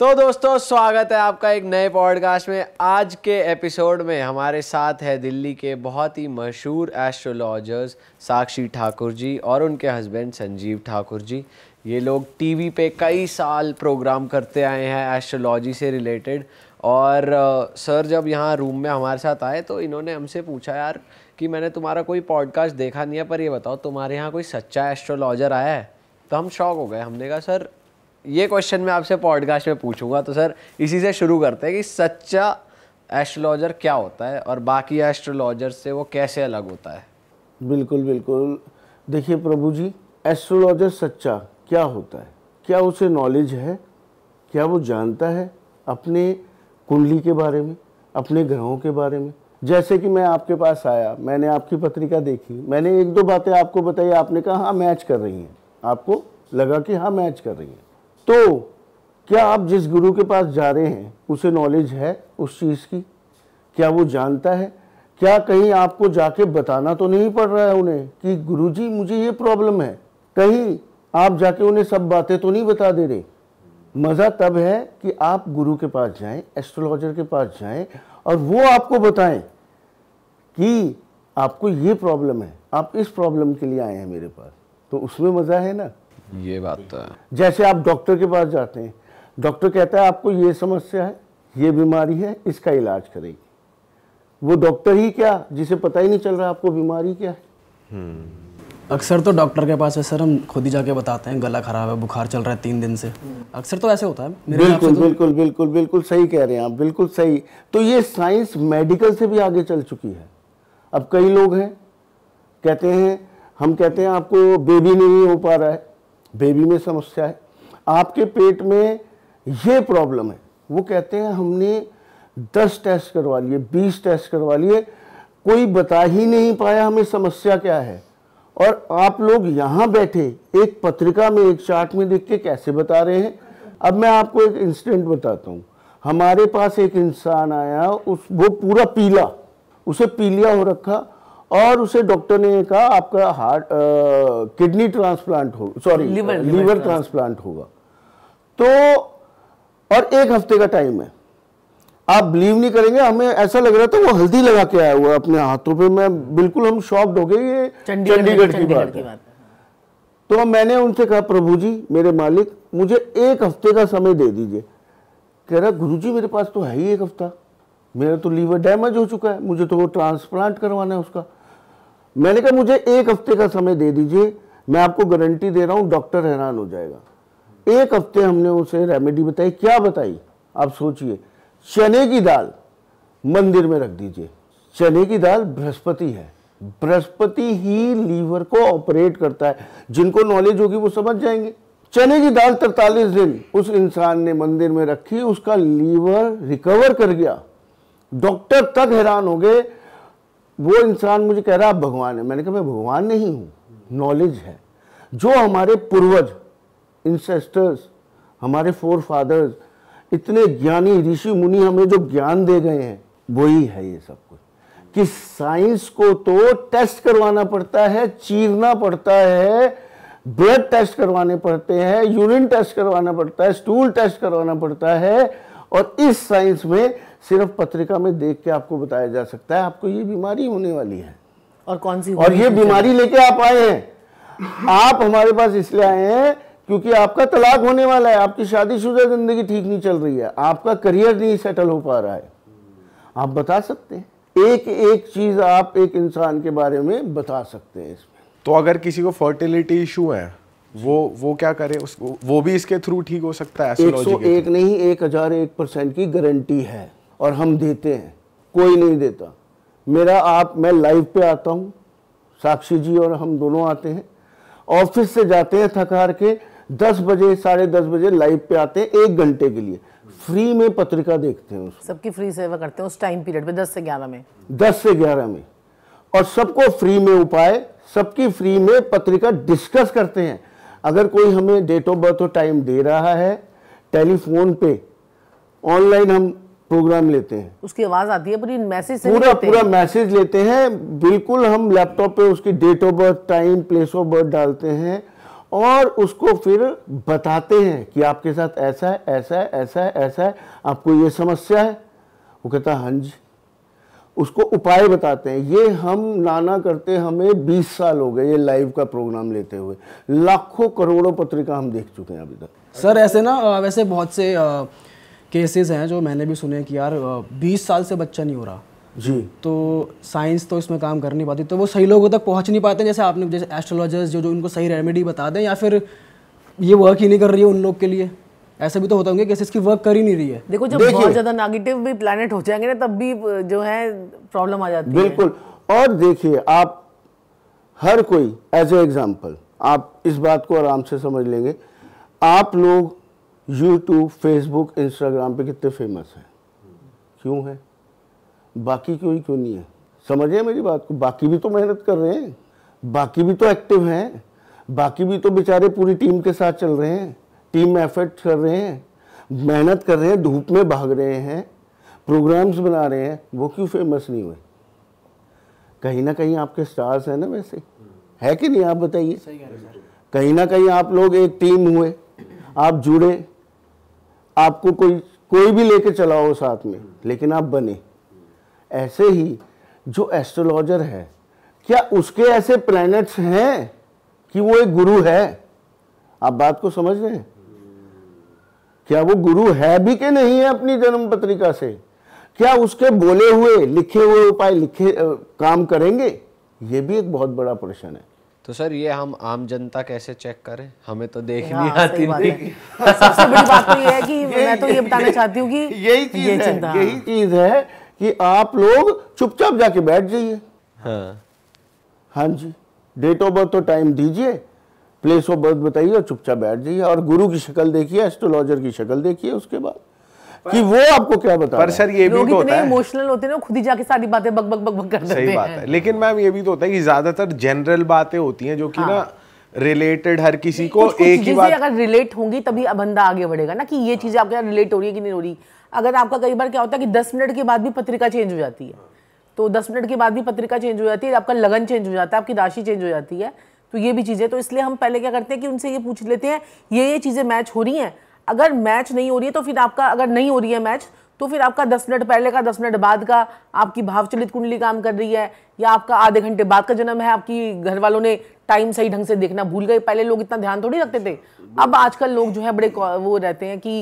तो दोस्तों स्वागत है आपका एक नए पॉडकास्ट में आज के एपिसोड में हमारे साथ है दिल्ली के बहुत ही मशहूर एस्ट्रोलॉजर्स साक्षी ठाकुर जी और उनके हस्बैंड संजीव ठाकुर जी ये लोग टीवी पे कई साल प्रोग्राम करते आए हैं एस्ट्रोलॉजी से रिलेटेड और सर जब यहाँ रूम में हमारे साथ आए तो इन्होंने हमसे पूछा यार कि मैंने तुम्हारा कोई पॉडकास्ट देखा नहीं है पर ये बताओ तुम्हारे यहाँ कोई सच्चा एस्ट्रोलॉजर आया है तो हम शौक हो गए हमने कहा सर ये क्वेश्चन मैं आपसे पॉडकास्ट में पूछूंगा तो सर इसी से शुरू करते हैं कि सच्चा एस्ट्रोलॉजर क्या होता है और बाकी एस्ट्रोलॉजर से वो कैसे अलग होता है बिल्कुल बिल्कुल देखिए प्रभु जी एस्ट्रोलॉजर सच्चा क्या होता है क्या उसे नॉलेज है क्या वो जानता है अपने कुंडली के बारे में अपने ग्रहों के बारे में जैसे कि मैं आपके पास आया मैंने आपकी पत्रिका देखी मैंने एक दो बातें आपको बताई आपने कहा हाँ मैच कर रही हैं आपको लगा कि हाँ मैच कर रही हैं तो क्या आप जिस गुरु के पास जा रहे हैं उसे नॉलेज है उस चीज़ की क्या वो जानता है क्या कहीं आपको जाके बताना तो नहीं पड़ रहा है उन्हें कि गुरुजी मुझे ये प्रॉब्लम है कहीं आप जाके उन्हें सब बातें तो नहीं बता दे रहे मज़ा तब है कि आप गुरु के पास जाएं एस्ट्रोलॉजर के पास जाएं और वो आपको बताएं कि आपको ये प्रॉब्लम है आप इस प्रॉब्लम के लिए आए हैं मेरे पास तो उसमें मज़ा है ना ये बात तो है जैसे आप डॉक्टर के पास जाते हैं डॉक्टर कहता है आपको ये समस्या है ये बीमारी है इसका इलाज करेगी वो डॉक्टर ही क्या जिसे पता ही नहीं चल रहा आपको बीमारी क्या है हम्म। अक्सर तो डॉक्टर के पास है सर हम खुद ही जाके बताते हैं गला खराब है बुखार चल रहा है तीन दिन से अक्सर तो ऐसे होता है मेरे बिल्कुल तो... बिल्कुल बिल्कुल बिल्कुल सही कह रहे हैं आप बिल्कुल सही तो ये साइंस मेडिकल से भी आगे चल चुकी है अब कई लोग हैं कहते हैं हम कहते हैं आपको बेबी नहीं हो पा रहा है बेबी में समस्या है आपके पेट में ये प्रॉब्लम है वो कहते हैं हमने 10 टेस्ट करवा लिए 20 टेस्ट करवा लिए कोई बता ही नहीं पाया हमें समस्या क्या है और आप लोग यहाँ बैठे एक पत्रिका में एक चार्ट में देख के कैसे बता रहे हैं अब मैं आपको एक इंसिडेंट बताता हूँ हमारे पास एक इंसान आया उस वो पूरा पीला उसे पीलिया हो रखा और उसे डॉक्टर ने कहा आपका हार्ट किडनी ट्रांसप्लांट हो सॉरी लीवर लीवर ट्रांसप्लांट होगा तो और एक हफ्ते का टाइम है आप बिलीव नहीं करेंगे हमें ऐसा लग रहा था वो हल्दी लगा के आया हुआ अपने हाथों पे मैं बिल्कुल हम शॉक्ड हो गए ये चंडीगढ़ की बात है तो मैंने उनसे कहा प्रभु जी मेरे मालिक मुझे एक हफ्ते का समय दे दीजिए कह रहा गुरु जी मेरे पास तो है ही एक हफ्ता मेरा तो लीवर डैमेज हो चुका है मुझे तो वो ट्रांसप्लांट करवाना है उसका मैंने कहा मुझे एक हफ्ते का समय दे दीजिए मैं आपको गारंटी दे रहा हूँ डॉक्टर हैरान हो जाएगा एक हफ्ते हमने उसे रेमेडी बताई क्या बताई आप सोचिए चने की दाल मंदिर में रख दीजिए चने की दाल बृहस्पति है बृहस्पति ही लीवर को ऑपरेट करता है जिनको नॉलेज होगी वो समझ जाएंगे चने की दाल तरतालीस दिन उस इंसान ने मंदिर में रखी उसका लीवर रिकवर कर गया डॉक्टर तक हैरान हो गए वो इंसान मुझे कह रहा आप भगवान है मैंने कहा मैं भगवान नहीं हूँ नॉलेज है जो हमारे पूर्वज इंसेस्टर्स हमारे फोर फादर्स इतने ज्ञानी ऋषि मुनि हमें जो ज्ञान दे गए हैं वही है ये सब कुछ कि साइंस को तो टेस्ट करवाना पड़ता है चीरना पड़ता है ब्लड टेस्ट करवाने पड़ते हैं यूरिन टेस्ट करवाना पड़ता है स्टूल टेस्ट करवाना पड़ता है और इस साइंस में सिर्फ पत्रिका में देख के आपको बताया जा सकता है आपको ये बीमारी होने वाली है और कौन सी और ये बीमारी लेके आप आए हैं आप हमारे पास इसलिए आए हैं क्योंकि आपका तलाक होने वाला है आपकी शादीशुदा जिंदगी ठीक नहीं चल रही है आपका करियर नहीं सेटल हो पा रहा है आप बता सकते हैं एक एक चीज आप एक इंसान के बारे में बता सकते हैं इसमें तो अगर किसी को फर्टिलिटी इशू है वो वो क्या करे उसको वो भी इसके थ्रू ठीक हो सकता है एक सौ एक नहीं एक हजार एक परसेंट की गारंटी है और हम देते हैं कोई नहीं देता मेरा आप मैं लाइव पे आता हूँ साक्षी जी और हम दोनों आते हैं ऑफिस से जाते हैं थकार के दस बजे साढ़े दस बजे लाइव पे आते हैं एक घंटे के लिए फ्री में पत्रिका देखते हैं सबकी फ्री सेवा करते हैं उस टाइम पीरियड में दस से ग्यारह में दस से ग्यारह में और सबको फ्री में उपाय सबकी फ्री में पत्रिका डिस्कस करते हैं अगर कोई हमें डेट ऑफ बर्थ और टाइम दे रहा है टेलीफोन पे ऑनलाइन हम प्रोग्राम लेते हैं उसकी आवाज आती है पर इन मैसेज पूरा पूरा मैसेज लेते हैं बिल्कुल हम लैपटॉप पे उसकी date of birth time place of birth डालते हैं और उसको फिर बताते हैं कि आपके साथ ऐसा है ऐसा है ऐसा है ऐसा है आपको ये समस्या है वो कहता है हंज हाँ उसको उपाय बताते हैं ये हम नाना करते हमें 20 साल हो गए ये लाइव का प्रोग्राम लेते हुए लाखों करोड़ों पत्रिका हम देख चुके हैं अभी तक सर ऐसे ना वैसे बहुत से आ, केसेस हैं जो मैंने भी सुने कि यार बीस साल से बच्चा नहीं हो रहा जी तो साइंस तो इसमें काम कर नहीं पाती तो वो सही लोगों तक पहुंच नहीं पाते जैसे आपने जैसे एस्ट्रोलॉजर्स जो जो उनको सही रेमेडी बता दें या फिर ये वर्क ही नहीं कर रही है उन लोग के लिए ऐसे भी तो होता होंगे कैसे इसकी वर्क कर ही नहीं रही है देखो जब बहुत ज्यादा नेगेटिव भी प्लैनेट हो जाएंगे ना तब भी जो है प्रॉब्लम आ जाती है बिल्कुल और देखिए आप हर कोई एज ए एग्जाम्पल आप इस बात को आराम से समझ लेंगे आप लोग यूट्यूब फेसबुक इंस्टाग्राम पे कितने फेमस हैं क्यों है बाकी क्यों ही क्यों नहीं है समझिए मेरी बात को बाकी भी तो मेहनत कर रहे हैं बाकी भी तो एक्टिव हैं बाकी भी तो बेचारे पूरी टीम के साथ चल रहे हैं टीम में एफर्ट कर रहे हैं मेहनत कर रहे हैं धूप में भाग रहे हैं प्रोग्राम्स बना रहे हैं वो क्यों फेमस नहीं हुए कहीं ना कहीं आपके स्टार्स हैं ना वैसे है कि नहीं आप बताइए कहीं ना कहीं आप लोग एक टीम हुए आप जुड़े आपको कोई कोई भी लेके चला हो साथ में लेकिन आप बने ऐसे ही जो एस्ट्रोलॉजर है क्या उसके ऐसे प्लैनेट्स हैं कि वो एक गुरु है आप बात को समझ रहे हैं क्या वो गुरु है भी कि नहीं है अपनी जन्म पत्रिका से क्या उसके बोले हुए लिखे हुए उपाय लिखे आ, काम करेंगे ये भी एक बहुत बड़ा प्रश्न है तो सर ये हम आम जनता कैसे चेक करें हमें तो देखनी नहीं हाँ, आती नहीं सबसे बड़ी बात तो ये है कि मैं तो ये बताना चाहती हूँ कि यही चीज ये है यही चीज है कि आप लोग चुपचाप जाके बैठ जाइए हाँ हाँ जी डेट ऑफ बर्थ तो टाइम दीजिए प्लेस ऑफ बर्थ बताइए और चुपचाप बैठ जाइए और गुरु की शक्ल देखिए एस्ट्रोलॉजर की शक्ल देखिए उसके बाद कि वो आपको क्या बता पर सर ये भी तो होता है इमोशनल होते हैं ना खुद ही जाके सारी बातें बक बक बक बक कर सही बात है लेकिन मैम ये भी तो होता है कि ज्यादातर जनरल बातें होती हैं जो कि ना रिलेटेड हाँ। हर किसी को एक ही बात अगर रिलेट होंगी तभी बंदा आगे बढ़ेगा ना कि ये चीजें आपके यहाँ रिलेट हो रही है कि नहीं हो रही अगर आपका कई बार क्या होता है कि दस मिनट के बाद भी पत्रिका चेंज हो जाती है तो दस मिनट के बाद भी पत्रिका चेंज हो जाती है आपका लगन चेंज हो जाता है आपकी राशि चेंज हो जाती है तो ये भी चीज़ें तो इसलिए हम पहले क्या करते हैं कि उनसे ये पूछ लेते हैं ये ये चीज़ें मैच हो रही हैं अगर मैच नहीं हो रही है तो फिर आपका अगर नहीं हो रही है मैच तो फिर आपका दस मिनट पहले का दस मिनट बाद का आपकी भावचलित कुंडली काम कर रही है या आपका आधे घंटे बाद का जन्म है आपकी घर वालों ने टाइम सही ढंग से देखना भूल गए पहले लोग इतना ध्यान थोड़ी रखते थे अब आजकल लोग जो है बड़े वो रहते हैं कि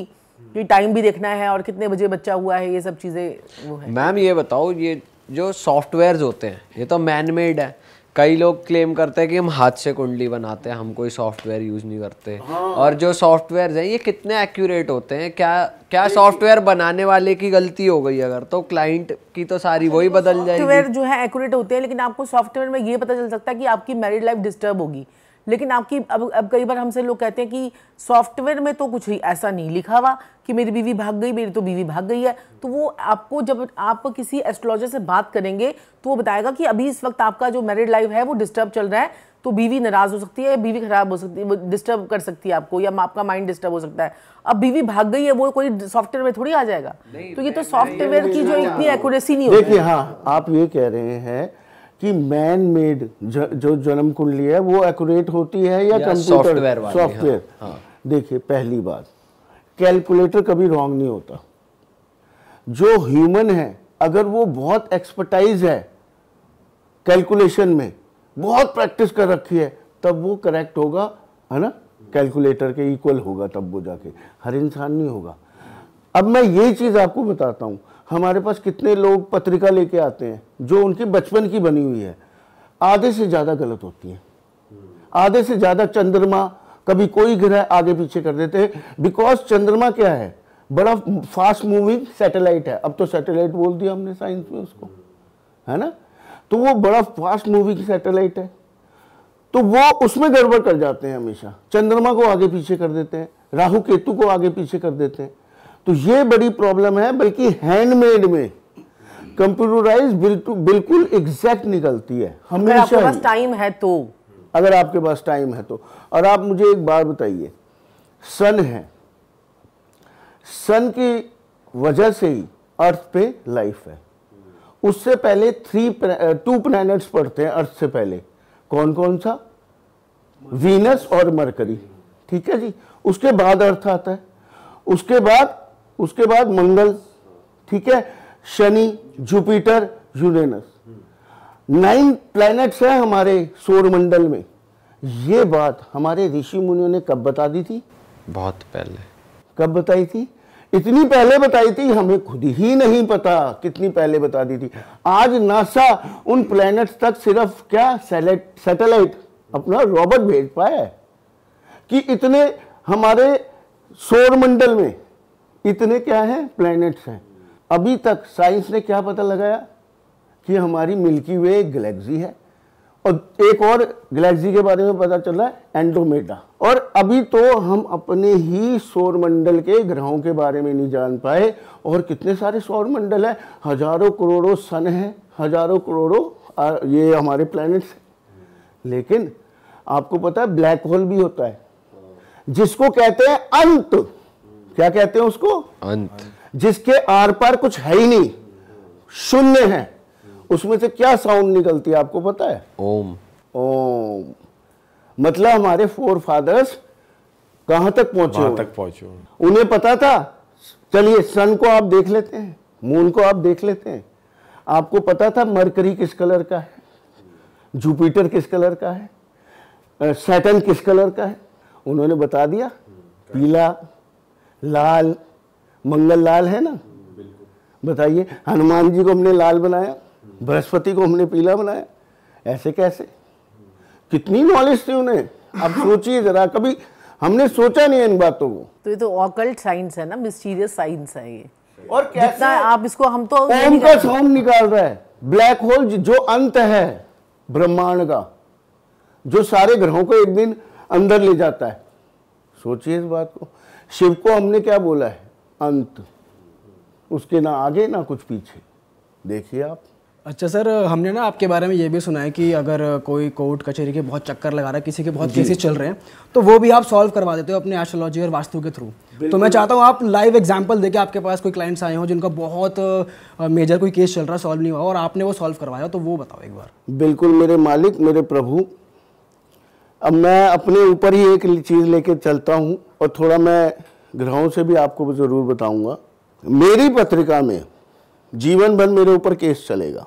कि टाइम भी देखना है और कितने बजे बच्चा हुआ है ये सब चीज़ें वो है मैम ये बताओ ये जो सॉफ्टवेयर होते हैं ये तो मैनमेड है कई लोग क्लेम करते हैं कि हम हाथ से कुंडली बनाते हैं हम कोई सॉफ्टवेयर यूज़ नहीं करते हाँ। और जो सॉफ्टवेयर हैं ये कितने एक्यूरेट होते हैं क्या क्या सॉफ्टवेयर बनाने वाले की गलती हो गई अगर तो क्लाइंट की तो सारी वही तो बदल जाएगी सॉफ्टवेयर जो है एक्यूरेट होते हैं लेकिन आपको सॉफ्टवेयर में ये पता चल सकता है कि आपकी मैरिड लाइफ डिस्टर्ब होगी लेकिन आपकी अब अब कई बार हमसे लोग कहते हैं कि सॉफ्टवेयर में तो कुछ ही ऐसा नहीं लिखा हुआ कि मेरी बीवी भाग गई मेरी तो बीवी भाग गई है तो वो आपको जब आप किसी एस्ट्रोलॉजर से बात करेंगे तो वो बताएगा कि अभी इस वक्त आपका जो मैरिड लाइफ है वो डिस्टर्ब चल रहा है तो बीवी नाराज़ हो सकती है बीवी खराब हो सकती है डिस्टर्ब कर सकती है आपको या आपका माइंड डिस्टर्ब हो सकता है अब बीवी भाग गई है वो कोई सॉफ्टवेयर में थोड़ी आ जाएगा तो ये तो सॉफ्टवेयर की जो इतनी एक्यूरेसी नहीं होती हाँ आप ये कह रहे हैं कि मैन मेड जो जन्म कुंडली है वो एक्यूरेट होती है या, कंप्यूटर सॉफ्टवेयर हाँ, हाँ। देखिए पहली बात कैलकुलेटर कभी रॉन्ग नहीं होता जो ह्यूमन है अगर वो बहुत एक्सपर्टाइज है कैलकुलेशन में बहुत प्रैक्टिस कर रखी है तब वो करेक्ट होगा है ना कैलकुलेटर के इक्वल होगा तब वो जाके हर इंसान नहीं होगा अब मैं ये चीज़ आपको बताता हूं हमारे पास कितने लोग पत्रिका लेके आते हैं जो उनकी बचपन की बनी हुई है आधे से ज़्यादा गलत होती है आधे से ज़्यादा चंद्रमा कभी कोई ग्रह आगे पीछे कर देते हैं बिकॉज चंद्रमा क्या है बड़ा फास्ट मूविंग सैटेलाइट है अब तो सैटेलाइट बोल दिया हमने साइंस में उसको है ना तो वो बड़ा फास्ट मूविंग सैटेलाइट है तो वो उसमें गड़बड़ कर जाते हैं हमेशा चंद्रमा को आगे पीछे कर देते हैं राहु केतु को आगे पीछे कर देते हैं तो ये बड़ी प्रॉब्लम है बल्कि हैंडमेड में कंप्यूटराइज बिल्कुल एग्जैक्ट निकलती है हमेशा अगर आपके पास टाइम है तो अगर आपके पास टाइम है तो और आप मुझे एक बात बताइए सन है सन की वजह से ही अर्थ पे लाइफ है उससे पहले थ्री टू प्लैनेट्स पड़ते हैं अर्थ से पहले कौन कौन सा वीनस और मरकरी ठीक है जी उसके बाद अर्थ आता है उसके बाद उसके बाद मंगल ठीक है Shani Jupiter Uranus nine planets हैं हमारे सौरमंडल में ये बात हमारे ऋषि मुनियों ने कब बता दी थी बहुत पहले कब बताई थी इतनी पहले बताई थी हमें खुद ही नहीं पता कितनी पहले बता दी थी आज नासा उन प्लैनेट्स तक सिर्फ क्या सैटेलाइट अपना रॉबर्ट भेज पाया कि इतने हमारे सौरमंडल में इतने क्या हैं प्लैनेट्स हैं अभी तक साइंस ने क्या पता लगाया कि हमारी मिल्की वे एक गैलेक्सी है और एक और गैलेक्सी के बारे में पता चला है एंड्रोमेडा और अभी तो हम अपने ही सौर मंडल के ग्रहों के बारे में नहीं जान पाए और कितने सारे सौर मंडल है हजारों करोड़ों सन है हजारों करोड़ों ये हमारे प्लैनेट्स हैं लेकिन आपको पता है ब्लैक होल भी होता है जिसको कहते हैं अंत क्या कहते हैं उसको अंत जिसके आर पार कुछ है ही नहीं शून्य है उसमें से क्या साउंड निकलती है आपको पता है ओम ओम मतलब हमारे फोर फादर्स कहां तक पहुंचे तक पहुंचे उन्हें पता था चलिए सन को आप देख लेते हैं मून को आप देख लेते हैं आपको पता था मरकरी किस कलर का है जुपिटर किस कलर का है सैटन किस कलर का है उन्होंने बता दिया पीला लाल मंगल लाल है ना बताइए हनुमान जी को हमने लाल बनाया बृहस्पति को हमने पीला बनाया ऐसे कैसे कितनी नॉलेज थी उन्हें अब सोचिए जरा कभी हमने सोचा नहीं इन बातों को तो ये तो ऑकल्ट साइंस है ना मिस्टीरियस साइंस है ये और कैसा है आप इसको हम तो ओम का सोम निकाल रहा है ब्लैक होल जो अंत है ब्रह्मांड का जो सारे ग्रहों को एक दिन अंदर ले जाता है सोचिए इस बात को शिव को हमने क्या बोला है अंत उसके ना आगे ना कुछ पीछे देखिए आप अच्छा सर हमने ना आपके बारे में ये भी सुना है कि अगर कोई कोर्ट कचहरी के बहुत चक्कर लगा रहा है किसी के बहुत केसेस चल रहे हैं तो वो भी आप सॉल्व करवा देते हो अपने एस्ट्रोलॉजी और वास्तु के थ्रू तो मैं चाहता हूँ आप लाइव एग्जांपल देके आपके पास कोई क्लाइंट्स आए हो जिनका बहुत मेजर कोई केस चल रहा है सॉल्व नहीं हुआ और आपने वो सॉल्व करवाया तो वो बताओ एक बार बिल्कुल मेरे मालिक मेरे प्रभु अब मैं अपने ऊपर ही एक चीज़ लेके चलता हूँ और थोड़ा मैं ग्रहों से भी आपको ज़रूर बताऊंगा मेरी पत्रिका में जीवन भर मेरे ऊपर केस चलेगा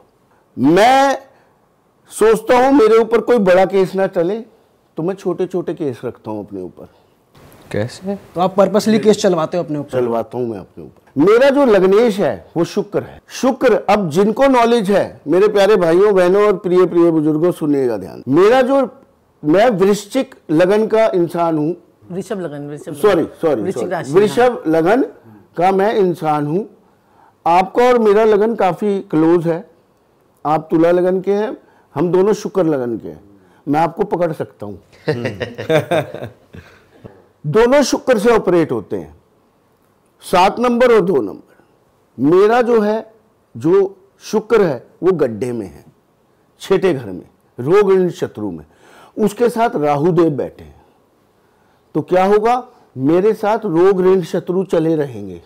मैं सोचता हूं मेरे ऊपर कोई बड़ा केस ना चले तो मैं छोटे छोटे केस रखता हूं अपने ऊपर कैसे तो आप पर्पसली केस चलवाते हो अपने ऊपर चलवाता हूं मैं अपने ऊपर मेरा जो लग्नेश है वो शुक्र है शुक्र अब जिनको नॉलेज है मेरे प्यारे भाइयों बहनों और प्रिय प्रिय बुजुर्गों सुनिएगा ध्यान मेरा जो मैं वृश्चिक लगन का इंसान हूं वृषभ लगन सॉरी सॉरी हाँ। वृषभ लगन का मैं इंसान हूँ आपका और मेरा लगन काफ़ी क्लोज है आप तुला लगन के हैं हम दोनों शुक्र लगन के हैं मैं आपको पकड़ सकता हूँ दोनों शुक्र से ऑपरेट होते हैं सात नंबर और दो नंबर मेरा जो है जो शुक्र है वो गड्ढे में है छठे घर में रोग शत्रु में उसके साथ राहुदेव बैठे हैं तो क्या होगा मेरे साथ रोग रेल शत्रु चले रहेंगे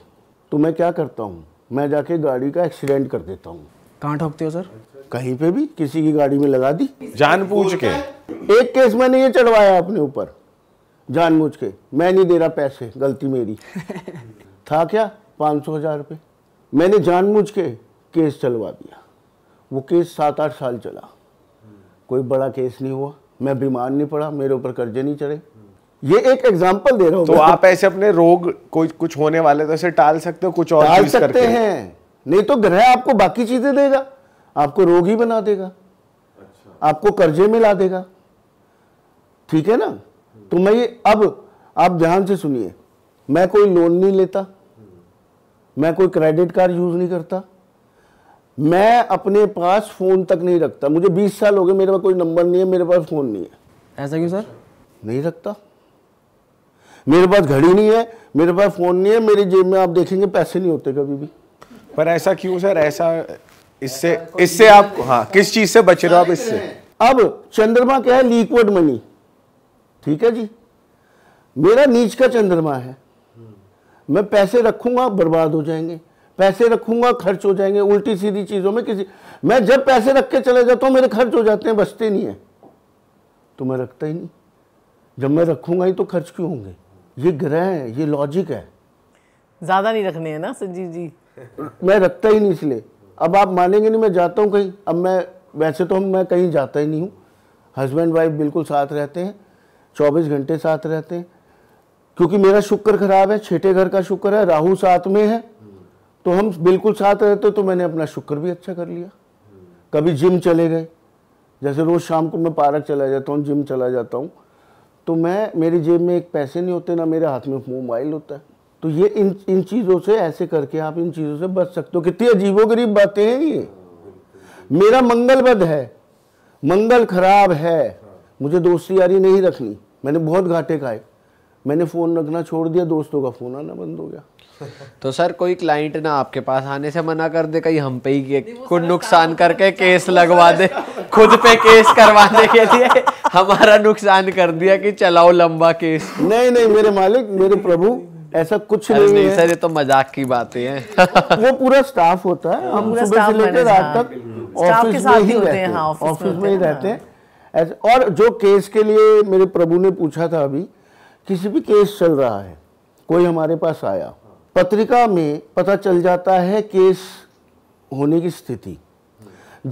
तो मैं क्या करता हूँ मैं जाके गाड़ी का एक्सीडेंट कर देता हूँ कहाँ ठोकते हो सर कहीं पे भी किसी की गाड़ी में लगा दी जान पूछ के एक केस मैंने ये चढ़वाया अपने ऊपर जानबूझ के मैं नहीं दे रहा पैसे गलती मेरी था क्या पाँच सौ हजार रुपये मैंने जानबूझ के केस चलवा दिया वो केस सात आठ साल चला कोई बड़ा केस नहीं हुआ मैं बीमार नहीं पड़ा मेरे ऊपर कर्जे नहीं चढ़े ये एक एग्जाम्पल दे रहा हूँ तो आप ऐसे अपने रोग कोई कुछ होने वाले तो ऐसे टाल सकते हो कुछ और टाल सकते हैं नहीं तो ग्रह आपको बाकी चीजें देगा आपको रोग ही बना देगा अच्छा। आपको कर्जे में ला देगा ठीक है ना हम्म। तो मैं ये अब आप ध्यान से सुनिए मैं कोई लोन नहीं लेता हम्म। मैं कोई क्रेडिट कार्ड यूज नहीं करता मैं अपने पास फोन तक नहीं रखता मुझे 20 साल हो गए मेरे पास कोई नंबर नहीं है मेरे पास फोन नहीं है ऐसा क्यों सर नहीं रखता मेरे पास घड़ी नहीं है मेरे पास फ़ोन नहीं है मेरी जेब में आप देखेंगे पैसे नहीं होते कभी भी पर ऐसा क्यों सर ऐसा इससे इससे आप हाँ किस चीज़ से बच रहे हो आप इससे अब चंद्रमा क्या है लिक्विड मनी ठीक है जी मेरा नीच का चंद्रमा है मैं पैसे रखूंगा बर्बाद हो जाएंगे पैसे रखूंगा खर्च हो जाएंगे उल्टी सीधी चीज़ों में किसी मैं जब पैसे रख के चले जाता हूँ मेरे खर्च हो जाते हैं बचते नहीं है तो मैं रखता ही नहीं जब मैं रखूंगा ही तो खर्च क्यों होंगे ये ग्रह है ये लॉजिक है ज़्यादा नहीं रखने हैं ना संजीव जी मैं रखता ही नहीं इसलिए अब आप मानेंगे नहीं मैं जाता हूँ कहीं अब मैं वैसे तो हम मैं कहीं जाता ही नहीं हूँ हस्बैंड वाइफ बिल्कुल साथ रहते हैं चौबीस घंटे साथ रहते हैं क्योंकि मेरा शुक्र खराब है छठे घर का शुक्र है राहु साथ में है तो हम बिल्कुल साथ रहते तो मैंने अपना शुक्र भी अच्छा कर लिया कभी जिम चले गए जैसे रोज़ शाम को मैं पार्क चला जाता हूँ जिम चला जाता हूँ तो मैं मेरी जेब में एक पैसे नहीं होते ना मेरे हाथ में मोबाइल होता है तो ये इन इन चीज़ों से ऐसे करके आप इन चीज़ों से बच सकते हो कितनी अजीबो गरीब बातें हैं ये मेरा मंगल बद है मंगल खराब है मुझे दोस्ती यारी नहीं रखनी मैंने बहुत घाटे खाए मैंने फ़ोन रखना छोड़ दिया दोस्तों का फ़ोन आना बंद हो गया तो सर कोई क्लाइंट ना आपके पास आने से मना कर दे कहीं हम पे ही कुछ नुकसान करके केस लगवा दे खुद पे केस करवाने के लिए हमारा नुकसान कर दिया कि चलाओ लंबा केस नहीं नहीं मेरे मालिक मेरे प्रभु ऐसा कुछ नहीं, नहीं सर ये तो मजाक की बातें हैं वो पूरा स्टाफ होता है हम सुबह से लेकर रात हाँ। तक ऑफिस में ही रहते हैं ऑफिस हाँ, में ही रहते हाँ। हैं और जो केस के लिए मेरे प्रभु ने पूछा था अभी किसी भी केस चल रहा है कोई हमारे पास आया पत्रिका में पता चल जाता है केस होने की स्थिति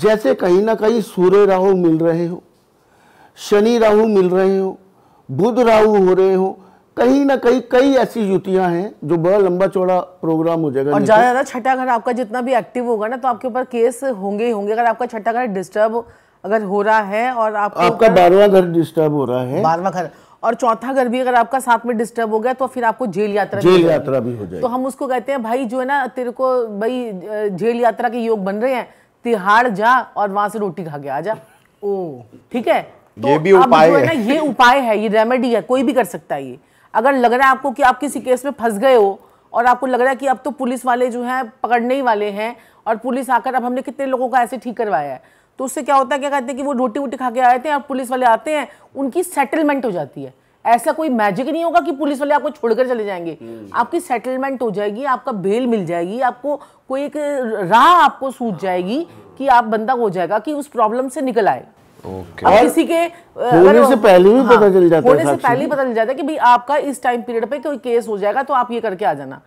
जैसे कहीं ना कहीं सूर्य राहु मिल रहे हो शनि राहु मिल रहे हो बुध राहु हो रहे हो कहीं ना कहीं कई ऐसी युतियां हैं जो बड़ा लंबा चौड़ा प्रोग्राम हो जाएगा और तो। ज्यादा ज्यादा छठा घर आपका जितना भी एक्टिव होगा ना तो आपके ऊपर केस होंगे ही होंगे अगर आपका छठा घर डिस्टर्ब अगर हो रहा है और आपका आपका बारहवा घर डिस्टर्ब हो रहा है बारहवा घर और चौथा घर भी अगर आपका साथ में डिस्टर्ब हो गया तो फिर आपको जेल यात्रा जेल यात्रा भी हो जाए तो हम उसको कहते हैं भाई जो है ना तेरे को भाई जेल यात्रा के योग बन रहे हैं तिहाड़ जा और वहां से रोटी खा के आ जा ओ ठीक है तो ये भी उपाय है ना ये उपाय है ये रेमेडी है कोई भी कर सकता है ये अगर लग रहा है आपको कि आप किसी केस में फंस गए हो और आपको लग रहा है कि अब तो पुलिस वाले जो हैं पकड़ने ही वाले हैं और पुलिस आकर अब हमने कितने लोगों का ऐसे ठीक करवाया है तो उससे क्या होता है क्या कहते हैं कि वो रोटी वोटी खा के आए थे और पुलिस वाले आते हैं उनकी सेटलमेंट हो जाती है ऐसा कोई मैजिक नहीं होगा कि पुलिस वाले आपको छोड़कर चले जाएंगे हम्म। आपकी सेटलमेंट हो जाएगी आपका बेल मिल जाएगी आपको कोई एक राह आपको सूझ जाएगी कि आप बंदा हो जाएगा कि उस प्रॉब्लम से निकल आए Okay. अब किसी के होने से पहले भी हाँ, पता चल जाता होने से पहले ही पता चल जाता है कि भाई आपका इस टाइम पीरियड पे कोई केस हो जाएगा तो आप ये करके आ जाना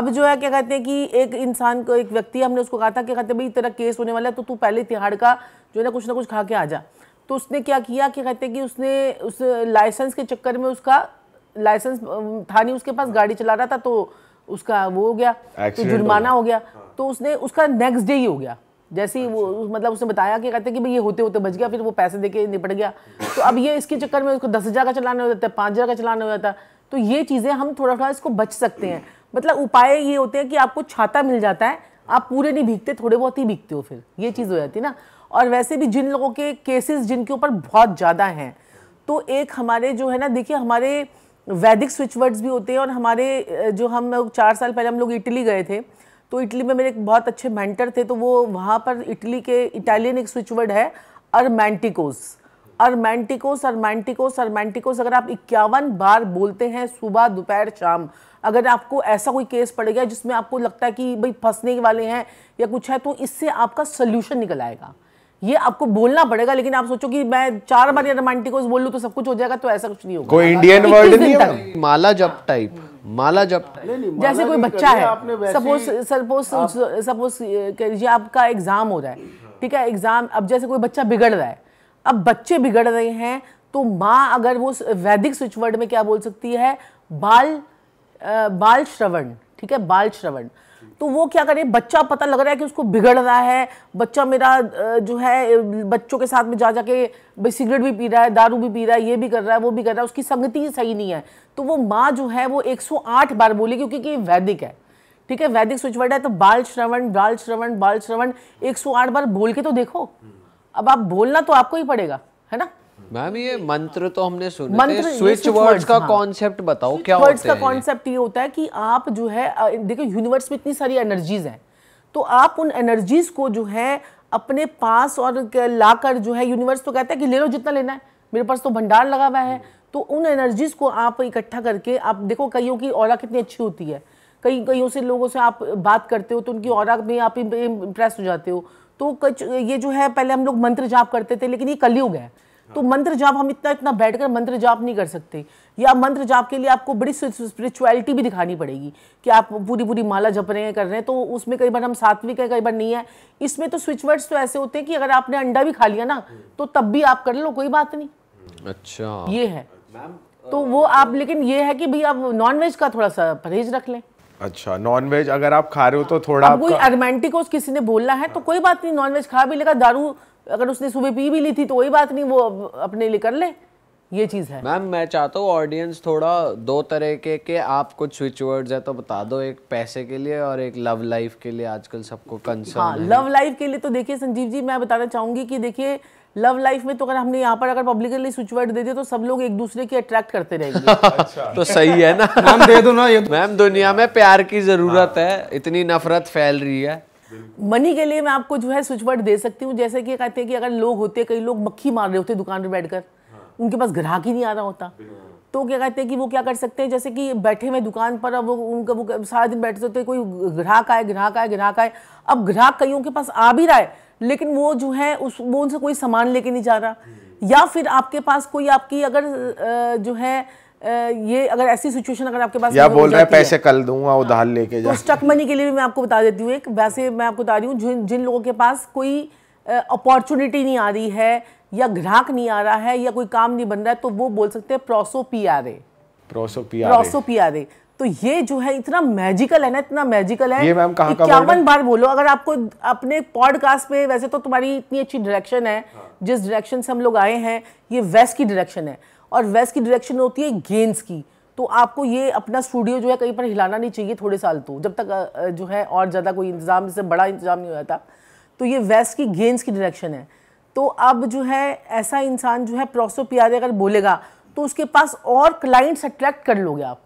अब जो है क्या कहते हैं कि एक इंसान को एक व्यक्ति हमने उसको कहा था कि कहते भाई तेरा केस होने वाला है तो तू पहले तिहाड़ का जो है ना कुछ ना कुछ खा के आ जा तो उसने क्या किया कि कहते हैं कि उसने उस लाइसेंस के चक्कर में उसका लाइसेंस था नहीं उसके पास गाड़ी चला रहा था तो उसका वो हो गया तो जुर्माना हो गया हाँ। तो उसने उसका नेक्स्ट डे ही हो गया जैसे ही वो अच्छा। मतलब उसने बताया कि कहते हैं कि भाई ये होते होते बच गया फिर वो पैसे देके निपट गया तो अब ये इसके चक्कर में उसको दस हज़ार का चलाना हो जाता है पाँच हज़ार का चलाना हो जाता है तो ये चीज़ें हम थोड़ा थोड़ा इसको बच सकते हैं मतलब उपाय ये होते हैं कि आपको छाता मिल जाता है आप पूरे नहीं भीगते थोड़े बहुत ही भीगते हो फिर ये चीज़ हो जाती है ना और वैसे भी जिन लोगों के केसेस जिनके ऊपर बहुत ज़्यादा हैं तो एक हमारे जो है ना देखिए हमारे वैदिक स्विचवर्ड्स भी होते हैं और हमारे जो हम लोग चार साल पहले हम लोग इटली गए थे तो इटली में मेरे एक बहुत अच्छे मेंटर थे तो वो वहाँ पर इटली के इटालियन एक स्विचवर्ड है अरमैंटिकोस अरमैंटिकोस अरमैंटिकोस अरमैंटिकोस अगर आप इक्यावन बार बोलते हैं सुबह दोपहर शाम अगर आपको ऐसा कोई केस पड़ गया जिसमें आपको लगता है कि भाई फंसने वाले हैं या कुछ है तो इससे आपका सोल्यूशन निकल आएगा ये आपको बोलना पड़ेगा लेकिन आप सोचो कि मैं चार बार या रोमांटिक बोल लू तो सब कुछ हो जाएगा तो ऐसा कुछ नहीं होगा कोई इंडियन वर्ड नहीं है माला जब टाइप माला जप जैसे कोई बच्चा है सपोज सपोज सपोज करिए आपका एग्जाम हो रहा है ठीक है एग्जाम अब जैसे कोई बच्चा बिगड़ रहा है अब बच्चे बिगड़ रहे हैं तो माँ अगर वो वैदिक स्विच वर्ड में क्या बोल सकती है बाल आ, बाल श्रवण ठीक है बाल श्रवण तो वो क्या करे बच्चा पता लग रहा है कि उसको बिगड़ रहा है बच्चा मेरा जो है बच्चों के साथ में जा जाके सिगरेट भी पी रहा है दारू भी पी रहा है ये भी कर रहा है वो भी कर रहा है उसकी संगति सही नहीं है तो वो माँ जो है वो 108 बार बोली क्योंकि कि वैदिक है ठीक है वैदिक स्विचवर्ड है तो बाल श्रवण बाल श्रवण बाल श्रवण एक बार बोल के तो देखो अब आप बोलना तो आपको ही पड़ेगा है ना मैम ये मंत्र तो हमने सुने मंत्र स्विच वर्ड्स का कॉन्सेप्ट हाँ। बताओ क्या होते वर्ड्स का हाँ। कॉन्सेप्ट ये होता है कि आप जो है देखो यूनिवर्स में इतनी सारी एनर्जीज हैं तो आप उन एनर्जीज को जो है अपने पास और लाकर जो है यूनिवर्स तो कहता है कि ले लो जितना लेना है मेरे पास तो भंडार लगा हुआ है तो उन एनर्जीज को आप इकट्ठा करके आप देखो कईयों की और कितनी अच्छी होती है कई कईयों से लोगों से आप बात करते हो तो उनकी और में आप इम्प्रेस हो जाते हो तो ये जो है पहले हम लोग मंत्र जाप करते थे लेकिन ये कलयुग है हाँ। तो मंत्र जाप हम इतना इतना बैठकर मंत्र जाप नहीं कर सकते या मंत्र जाप के लिए आपको बड़ी स्पिरिचुअलिटी भी दिखानी पड़ेगी कि आप पूरी पूरी माला जप रहे हैं कर रहे हैं तो उसमें कई बार हम सात्विक है कई बार नहीं है इसमें तो स्विच वर्ड्स तो ऐसे होते हैं कि अगर आपने अंडा भी खा लिया ना तो तब भी आप कर लो कोई बात नहीं अच्छा ये है तो वो आप लेकिन ये है कि भाई आप नॉनवेज का थोड़ा सा परहेज रख लें अच्छा नॉनवेज अगर आप खा रहे हो तो हाँ। थोड़ा कोई अरमेंटिकोस किसी ने बोलना है तो हाँ। कोई बात नहीं नॉनवेज खा भी लेगा दारू अगर उसने सुबह पी भी ली थी तो वही बात नहीं वो अपने लिए कर ले ये चीज़ है मैम मैं चाहता हूँ ऑडियंस थोड़ा दो तरह के के आप कुछ स्विच वर्ड्स है तो बता दो एक पैसे के लिए और एक लव लाइफ के लिए आजकल सबको कंसर्न हाँ लव लाइफ के लिए तो देखिए संजीव जी मैं बताना चाहूंगी कि देखिए लव लाइफ में तो अगर हमने यहाँ पर अगर पब्लिकली स्विच वर्ड दे दिया तो सब लोग एक दूसरे के अट्रैक्ट करते रहेंगे अच्छा। तो सही है ना मैम दे दो ना ये तो- मैम दुनिया में प्यार की जरूरत है इतनी नफरत फैल रही है मनी के लिए मैं आपको जो है स्विच दे सकती हूँ जैसे कि कहते हैं कि अगर लोग होते कई लोग मक्खी मार रहे होते दुकान पर बैठकर हाँ। उनके पास ग्राहक ही नहीं आ रहा होता तो क्या कहते हैं कि वो क्या कर सकते हैं जैसे कि बैठे हुए दुकान पर अब वो उनका वो सारा दिन बैठे होते कोई ग्राहक आए ग्राहक आए ग्राहक आए अब ग्राहक कईयों के पास आ भी रहा है लेकिन वो जो है उस वो उनसे कोई सामान लेके नहीं जा रहा हम्म। या फिर आपके पास कोई आपकी अगर जो है ये अगर ऐसी सिचुएशन अगर आपके पास या बोल रहे हैं पैसे कल दूंगा उधार लेके तो जा तो स्टक मनी के लिए भी मैं आपको बता देती हूँ एक वैसे मैं आपको बता रही हूँ जिन जिन लोगों के पास कोई अपॉर्चुनिटी नहीं आ रही है या ग्राहक नहीं आ रहा है या कोई काम नहीं बन रहा है तो वो बोल सकते हैं प्रोसो पी आर ए प्रोसो पी आर प्रोसो पी आर ए तो ये जो है इतना मैजिकल है ना इतना मैजिकल है ये मैम कहाँ इक्यावन बार बोलो अगर आपको अपने पॉडकास्ट में वैसे तो तुम्हारी इतनी अच्छी डायरेक्शन है हाँ। जिस डायरेक्शन से हम लोग आए हैं ये वेस्ट की डायरेक्शन है और वेस्ट की डायरेक्शन होती है गेंस की तो आपको ये अपना स्टूडियो जो है कहीं पर हिलाना नहीं चाहिए थोड़े साल तो जब तक जो है और ज़्यादा कोई इंतज़ाम इससे बड़ा इंतज़ाम नहीं होता तो ये वेस्ट की गेंस की डायरेक्शन है तो अब जो है ऐसा इंसान जो है प्रोसो प्यारे अगर बोलेगा तो उसके पास और क्लाइंट्स अट्रैक्ट कर लोगे आप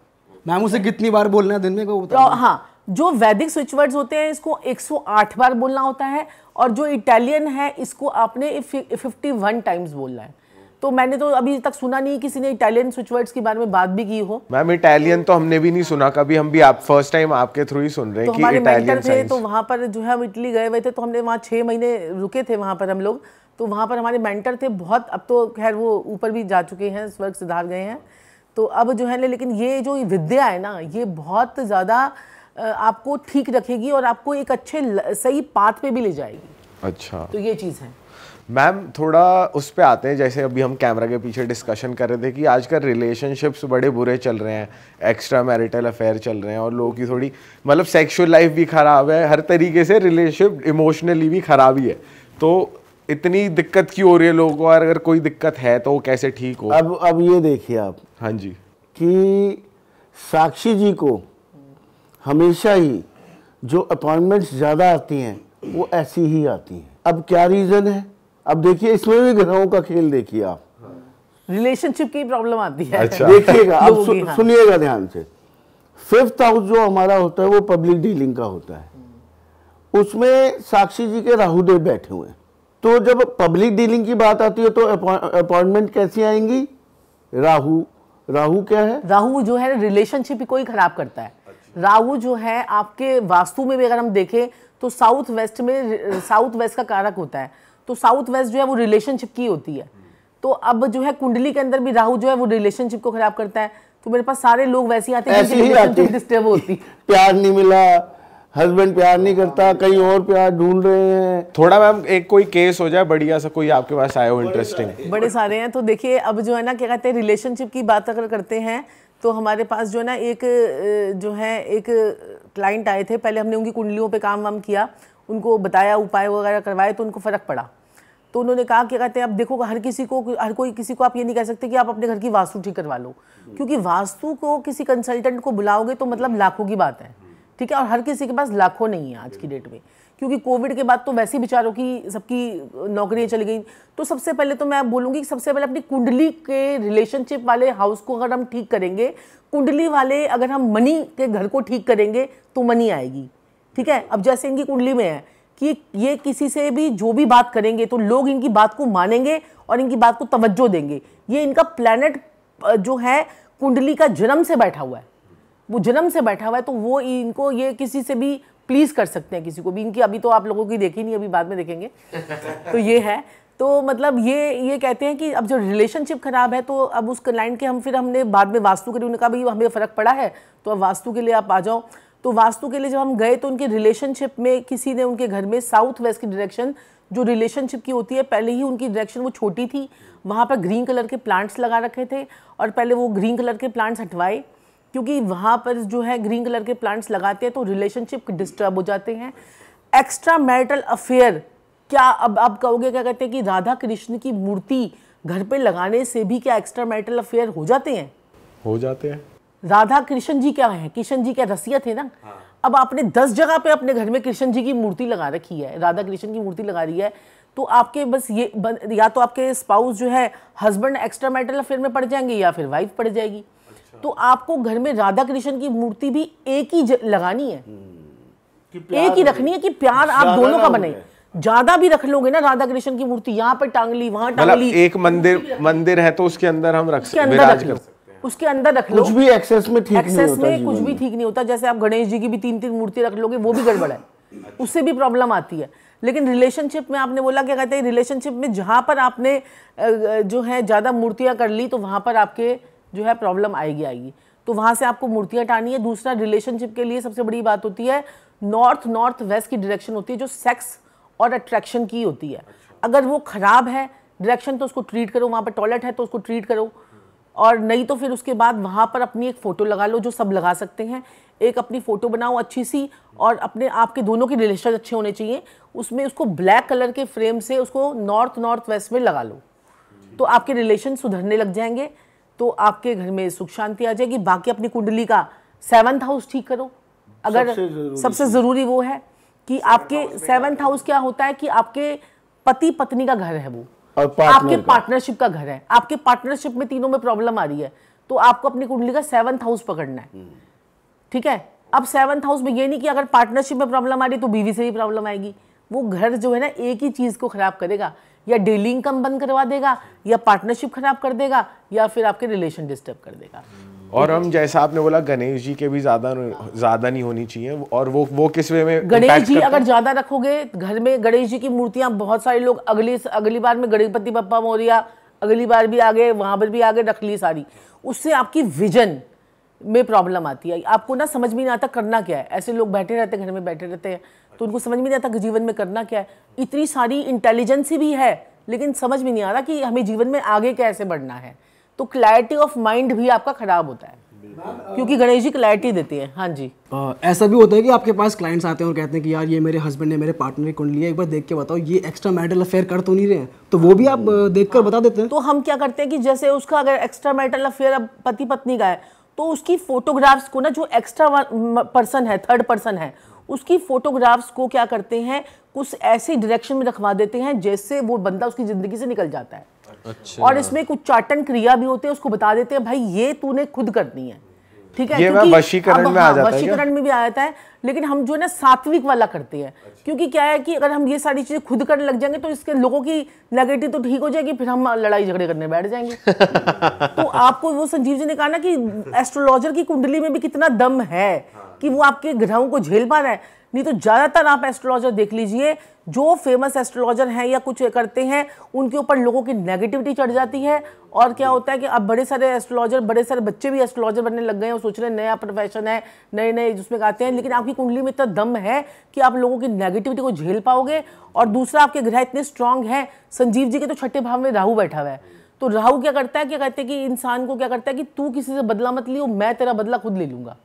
मैम उसे कितनी बार बोलना है दिन में को तो, हाँ जो वैदिक स्विच वर्ड्स होते हैं इसको 108 बार बोलना होता है और जो इटालियन है इसको आपने 51 टाइम्स बोलना है तो मैंने तो अभी तक सुना नहीं किसी ने इटालियन स्विचवर्ड्स के बारे में बात भी की हो मैम इटालियन तो हमने भी नहीं सुना कभी हम भी आप फर्स्ट टाइम आपके थ्रू ही सुन रहे तो हैं तो कि इटालियन थे तो वहाँ पर जो है हम इटली गए हुए थे तो हमने वहाँ छः महीने रुके थे वहाँ पर हम लोग तो वहाँ पर हमारे मेंटर थे बहुत अब तो खैर वो ऊपर भी जा चुके हैं स्वर्ग सुधार गए हैं तो अब जो है लेकिन ये जो विद्या है ना ये बहुत ज़्यादा आपको ठीक रखेगी और आपको एक अच्छे सही पाथ पे भी ले जाएगी अच्छा तो ये चीज़ है मैम थोड़ा उस पर आते हैं जैसे अभी हम कैमरा के पीछे डिस्कशन कर रहे थे कि आजकल रिलेशनशिप्स बड़े बुरे चल रहे हैं एक्स्ट्रा मैरिटल अफेयर चल रहे हैं और लोगों की थोड़ी मतलब सेक्सुअल लाइफ भी ख़राब है हर तरीके से रिलेशनशिप इमोशनली भी ख़राब ही है तो इतनी दिक्कत क्यों हो रही है लोगों को और अगर कोई दिक्कत है तो वो कैसे ठीक हो अब अब ये देखिए आप हाँ जी कि साक्षी जी को हमेशा ही जो अपॉइंटमेंट्स ज़्यादा आती हैं वो ऐसी ही आती हैं अब क्या रीज़न है अब देखिए इसमें भी ग्रहों का खेल देखिए आप रिलेशनशिप की प्रॉब्लम आती है अच्छा। देखिएगा अब सु, हाँ। सुनिएगा ध्यान से फिफ्थ हाउस जो हमारा होता है वो पब्लिक डीलिंग का होता है उसमें साक्षी जी के राहुदेव बैठे हुए हैं तो जब पब्लिक डीलिंग की बात आती है तो अपॉइंटमेंट कैसी आएंगी राहु राहु क्या है राहु जो है रिलेशनशिप को ही खराब करता है अच्छा। राहु जो है आपके वास्तु में भी अगर हम देखें तो साउथ वेस्ट में साउथ वेस्ट का कारक होता है तो साउथ वेस्ट जो है वो रिलेशनशिप की होती है तो अब जो है कुंडली के अंदर भी राहु जो है वो रिलेशनशिप को खराब करता है तो मेरे पास सारे लोग वैसे ही आते हैं डिस्टर्ब होती प्यार नहीं मिला हस्बैंड प्यार नहीं करता हाँ। कहीं और प्यार ढूंढ रहे हैं थोड़ा मैम एक कोई केस हो जाए बढ़िया सा कोई आपके पास आया हो इंटरेस्टिंग बड़े सारे हैं तो देखिए अब जो है ना क्या कहते हैं रिलेशनशिप की बात अगर करते हैं तो हमारे पास जो है ना एक जो है एक क्लाइंट आए थे पहले हमने उनकी कुंडलियों पे काम वाम किया उनको बताया उपाय वगैरह करवाए तो उनको फ़र्क पड़ा तो उन्होंने कहा कि कहते हैं अब देखो हर किसी को हर कोई किसी को आप ये नहीं कह सकते कि आप अपने घर की वास्तु ठीक करवा लो क्योंकि वास्तु को किसी कंसल्टेंट को बुलाओगे तो मतलब लाखों की बात है ठीक है और हर किसी के पास लाखों नहीं है आज की डेट में क्योंकि कोविड के बाद तो वैसे बेचारों की सबकी नौकरियां चली गई तो सबसे पहले तो मैं बोलूँगी कि सबसे पहले अपनी कुंडली के रिलेशनशिप वाले हाउस को अगर हम ठीक करेंगे कुंडली वाले अगर हम मनी के घर को ठीक करेंगे तो मनी आएगी ठीक है अब जैसे इनकी कुंडली में है कि ये किसी से भी जो भी बात करेंगे तो लोग इनकी बात को मानेंगे और इनकी बात को तवज्जो देंगे ये इनका प्लानट जो है कुंडली का जन्म से बैठा हुआ है वो जन्म से बैठा हुआ है तो वो इनको ये किसी से भी प्लीज़ कर सकते हैं किसी को भी इनकी अभी तो आप लोगों की देखी नहीं अभी बाद में देखेंगे तो ये है तो मतलब ये ये कहते हैं कि अब जो रिलेशनशिप खराब है तो अब उस क्लाइंट के हम फिर हमने बाद में वास्तु के लिए उन्होंने कहा भाई हमें फ़र्क पड़ा है तो अब वास्तु के लिए आप आ जाओ तो वास्तु के लिए जब हम गए तो उनके रिलेशनशिप में किसी ने उनके घर में साउथ वेस्ट की डायरेक्शन जो रिलेशनशिप की होती है पहले ही उनकी डायरेक्शन वो छोटी थी वहाँ पर ग्रीन कलर के प्लांट्स लगा रखे थे और पहले वो ग्रीन कलर के प्लांट्स हटवाए क्योंकि वहाँ पर जो है ग्रीन कलर के प्लांट्स लगाते हैं तो रिलेशनशिप डिस्टर्ब हो जाते हैं एक्स्ट्रा मैरिटल अफेयर क्या अब आप कहोगे क्या कहते हैं कि राधा कृष्ण की मूर्ति घर पे लगाने से भी क्या एक्स्ट्रा मैरिटल अफेयर हो जाते हैं हो जाते हैं राधा कृष्ण जी क्या है कृष्ण जी क्या रसिया थे ना हाँ। अब आपने दस जगह पे अपने घर में कृष्ण जी की मूर्ति लगा रखी है राधा कृष्ण की मूर्ति लगा रही है तो आपके बस ये या तो आपके स्पाउस जो है हस्बैंड एक्स्ट्रा मैटल अफेयर में पड़ जाएंगे या फिर वाइफ पड़ जाएगी अच्छा। तो आपको घर में राधा कृष्ण की मूर्ति भी एक ही लगानी है हम्म। एक ही रखनी है कि प्यार आप दोनों का बने ज्यादा भी रख लोगे ना राधा कृष्ण की मूर्ति यहाँ पर टांग ली वहां मतलब टांग ली एक मंदिर मंदिर है तो उसके अंदर हम रख सकते हैं उसके अंदर रख लो कुछ भी एक्सेस में ठीक एक्सेस में कुछ भी ठीक नहीं होता जैसे आप गणेश जी की भी तीन तीन मूर्ति रख लोगे वो भी गड़बड़ है अच्छा। उससे भी प्रॉब्लम आती है लेकिन रिलेशनशिप में आपने बोला क्या कहते हैं रिलेशनशिप में जहाँ पर आपने जो है ज़्यादा मूर्तियाँ कर ली तो वहाँ पर आपके जो है प्रॉब्लम आएगी आएगी तो वहाँ से आपको मूर्तियाँ हटानी है दूसरा रिलेशनशिप के लिए सबसे बड़ी बात होती है नॉर्थ नॉर्थ वेस्ट की डायरेक्शन होती है जो सेक्स और अट्रैक्शन की होती है अच्छा। अगर वो ख़राब है डायरेक्शन तो उसको ट्रीट करो वहाँ पर टॉयलेट है तो उसको ट्रीट करो और नहीं तो फिर उसके बाद वहाँ पर अपनी एक फ़ोटो लगा लो जो सब लगा सकते हैं एक अपनी फ़ोटो बनाओ अच्छी सी और अपने आपके दोनों के रिलेशन अच्छे होने चाहिए उसमें उसको ब्लैक कलर के फ्रेम से उसको नॉर्थ नॉर्थ वेस्ट में लगा लो तो आपके रिलेशन सुधरने लग जाएंगे तो आपके घर में सुख शांति आ जाएगी बाकी अपनी कुंडली का सेवन्थ हाउस ठीक करो अगर सबसे ज़रूरी, सबसे ज़रूरी वो है कि आपके सेवन्थ हाउस क्या होता है कि आपके पति पत्नी का घर है वो और पार्टनर आपके पार्टनरशिप का घर है आपके पार्टनरशिप में तीनों में प्रॉब्लम आ रही है तो आपको अपनी कुंडली का सेवंथ हाउस पकड़ना है हम्म। ठीक है अब सेवंथ हाउस में ये नहीं कि अगर पार्टनरशिप में प्रॉब्लम आ रही तो बीवी से भी प्रॉब्लम आएगी वो घर जो है ना एक ही चीज़ को ख़राब करेगा या डेली इनकम बंद करवा देगा या पार्टनरशिप खराब कर देगा या फिर आपके रिलेशन डिस्टर्ब कर देगा और हम जैसा आपने बोला गणेश जी के भी ज्यादा ज्यादा नहीं होनी चाहिए और वो वो किस वे में गणेश जी अगर ज्यादा रखोगे घर में गणेश जी की मूर्तियां बहुत सारे लोग अगली अगली बार में गणपति बप्पा मौर्य अगली बार भी आगे वहां पर भी आगे रख ली सारी उससे आपकी विजन में प्रॉब्लम आती है आपको ना समझ में नहीं आता करना क्या है ऐसे लोग बैठे रहते हैं घर में बैठे रहते हैं तो उनको समझ में नहीं आता कि जीवन में करना क्या है इतनी सारी इंटेलिजेंसी भी है लेकिन समझ में नहीं आ रहा कि हमें जीवन में आगे कैसे बढ़ना है तो क्लैरिटी ऑफ माइंड भी आपका खराब होता है क्योंकि गणेश जी क्लैरिटी देती है हाँ जी आ, ऐसा भी होता है कि आपके पास क्लाइंट्स आते हैं और कहते हैं कि यार ये मेरे हस्बैंड ने मेरे पार्टनर की कुंडली है एक बार देख के बताओ ये एक्स्ट्रा मैरिटल अफेयर कर तो नहीं रहे हैं तो वो भी आप हाँ। देख कर बता देते हैं तो हम क्या करते हैं कि जैसे उसका अगर एक्स्ट्रा मैरिटल अफेयर अब पति पत्नी का है तो उसकी फोटोग्राफ्स को ना जो एक्स्ट्रा पर्सन है थर्ड पर्सन है उसकी फोटोग्राफ्स को क्या करते हैं कुछ ऐसे डायरेक्शन में रखवा देते हैं जैसे वो बंदा उसकी ज़िंदगी से निकल जाता है अच्छा। और इसमें कुछ चाटन क्रिया भी होते हैं उसको बता देते हैं भाई ये तूने खुद करनी है ठीक है ये वशीकरण में आ हाँ, जाता है वशीकरण में भी आ जाता है लेकिन हम जो है ना सात्विक वाला करते हैं अच्छा। क्योंकि क्या है कि अगर हम ये सारी चीजें खुद करने लग जाएंगे तो इसके लोगों की नेगेटिव तो ठीक हो जाएगी फिर हम लड़ाई झगड़े करने बैठ जाएंगे तो आपको वो संजीव जी ने कहा ना कि एस्ट्रोलॉजर की कुंडली में भी कितना दम है हाँ। कि वो आपके ग्रहों को झेल पा रहा है नहीं तो ज़्यादातर आप एस्ट्रोलॉजर देख लीजिए जो फेमस एस्ट्रोलॉजर हैं या कुछ करते हैं उनके ऊपर लोगों की नेगेटिविटी चढ़ जाती है और क्या होता है कि अब बड़े सारे एस्ट्रोलॉजर बड़े सारे बच्चे भी एस्ट्रोलॉजर बनने लग गए हैं सोच रहे हैं नया प्रोफेशन है नए नए जिसमें आते हैं लेकिन आपकी कुंडली में इतना दम है कि आप लोगों की नेगेटिविटी को झेल पाओगे और दूसरा आपके ग्रह इतने स्ट्रांग हैं संजीव जी के तो छठे भाव में राहू बैठा हुआ है तो राहु क्या करता है क्या कहते हैं कि इंसान को क्या करता है कि तू किसी से बदला मत लियो मैं तेरा बदला खुद ले लूंगा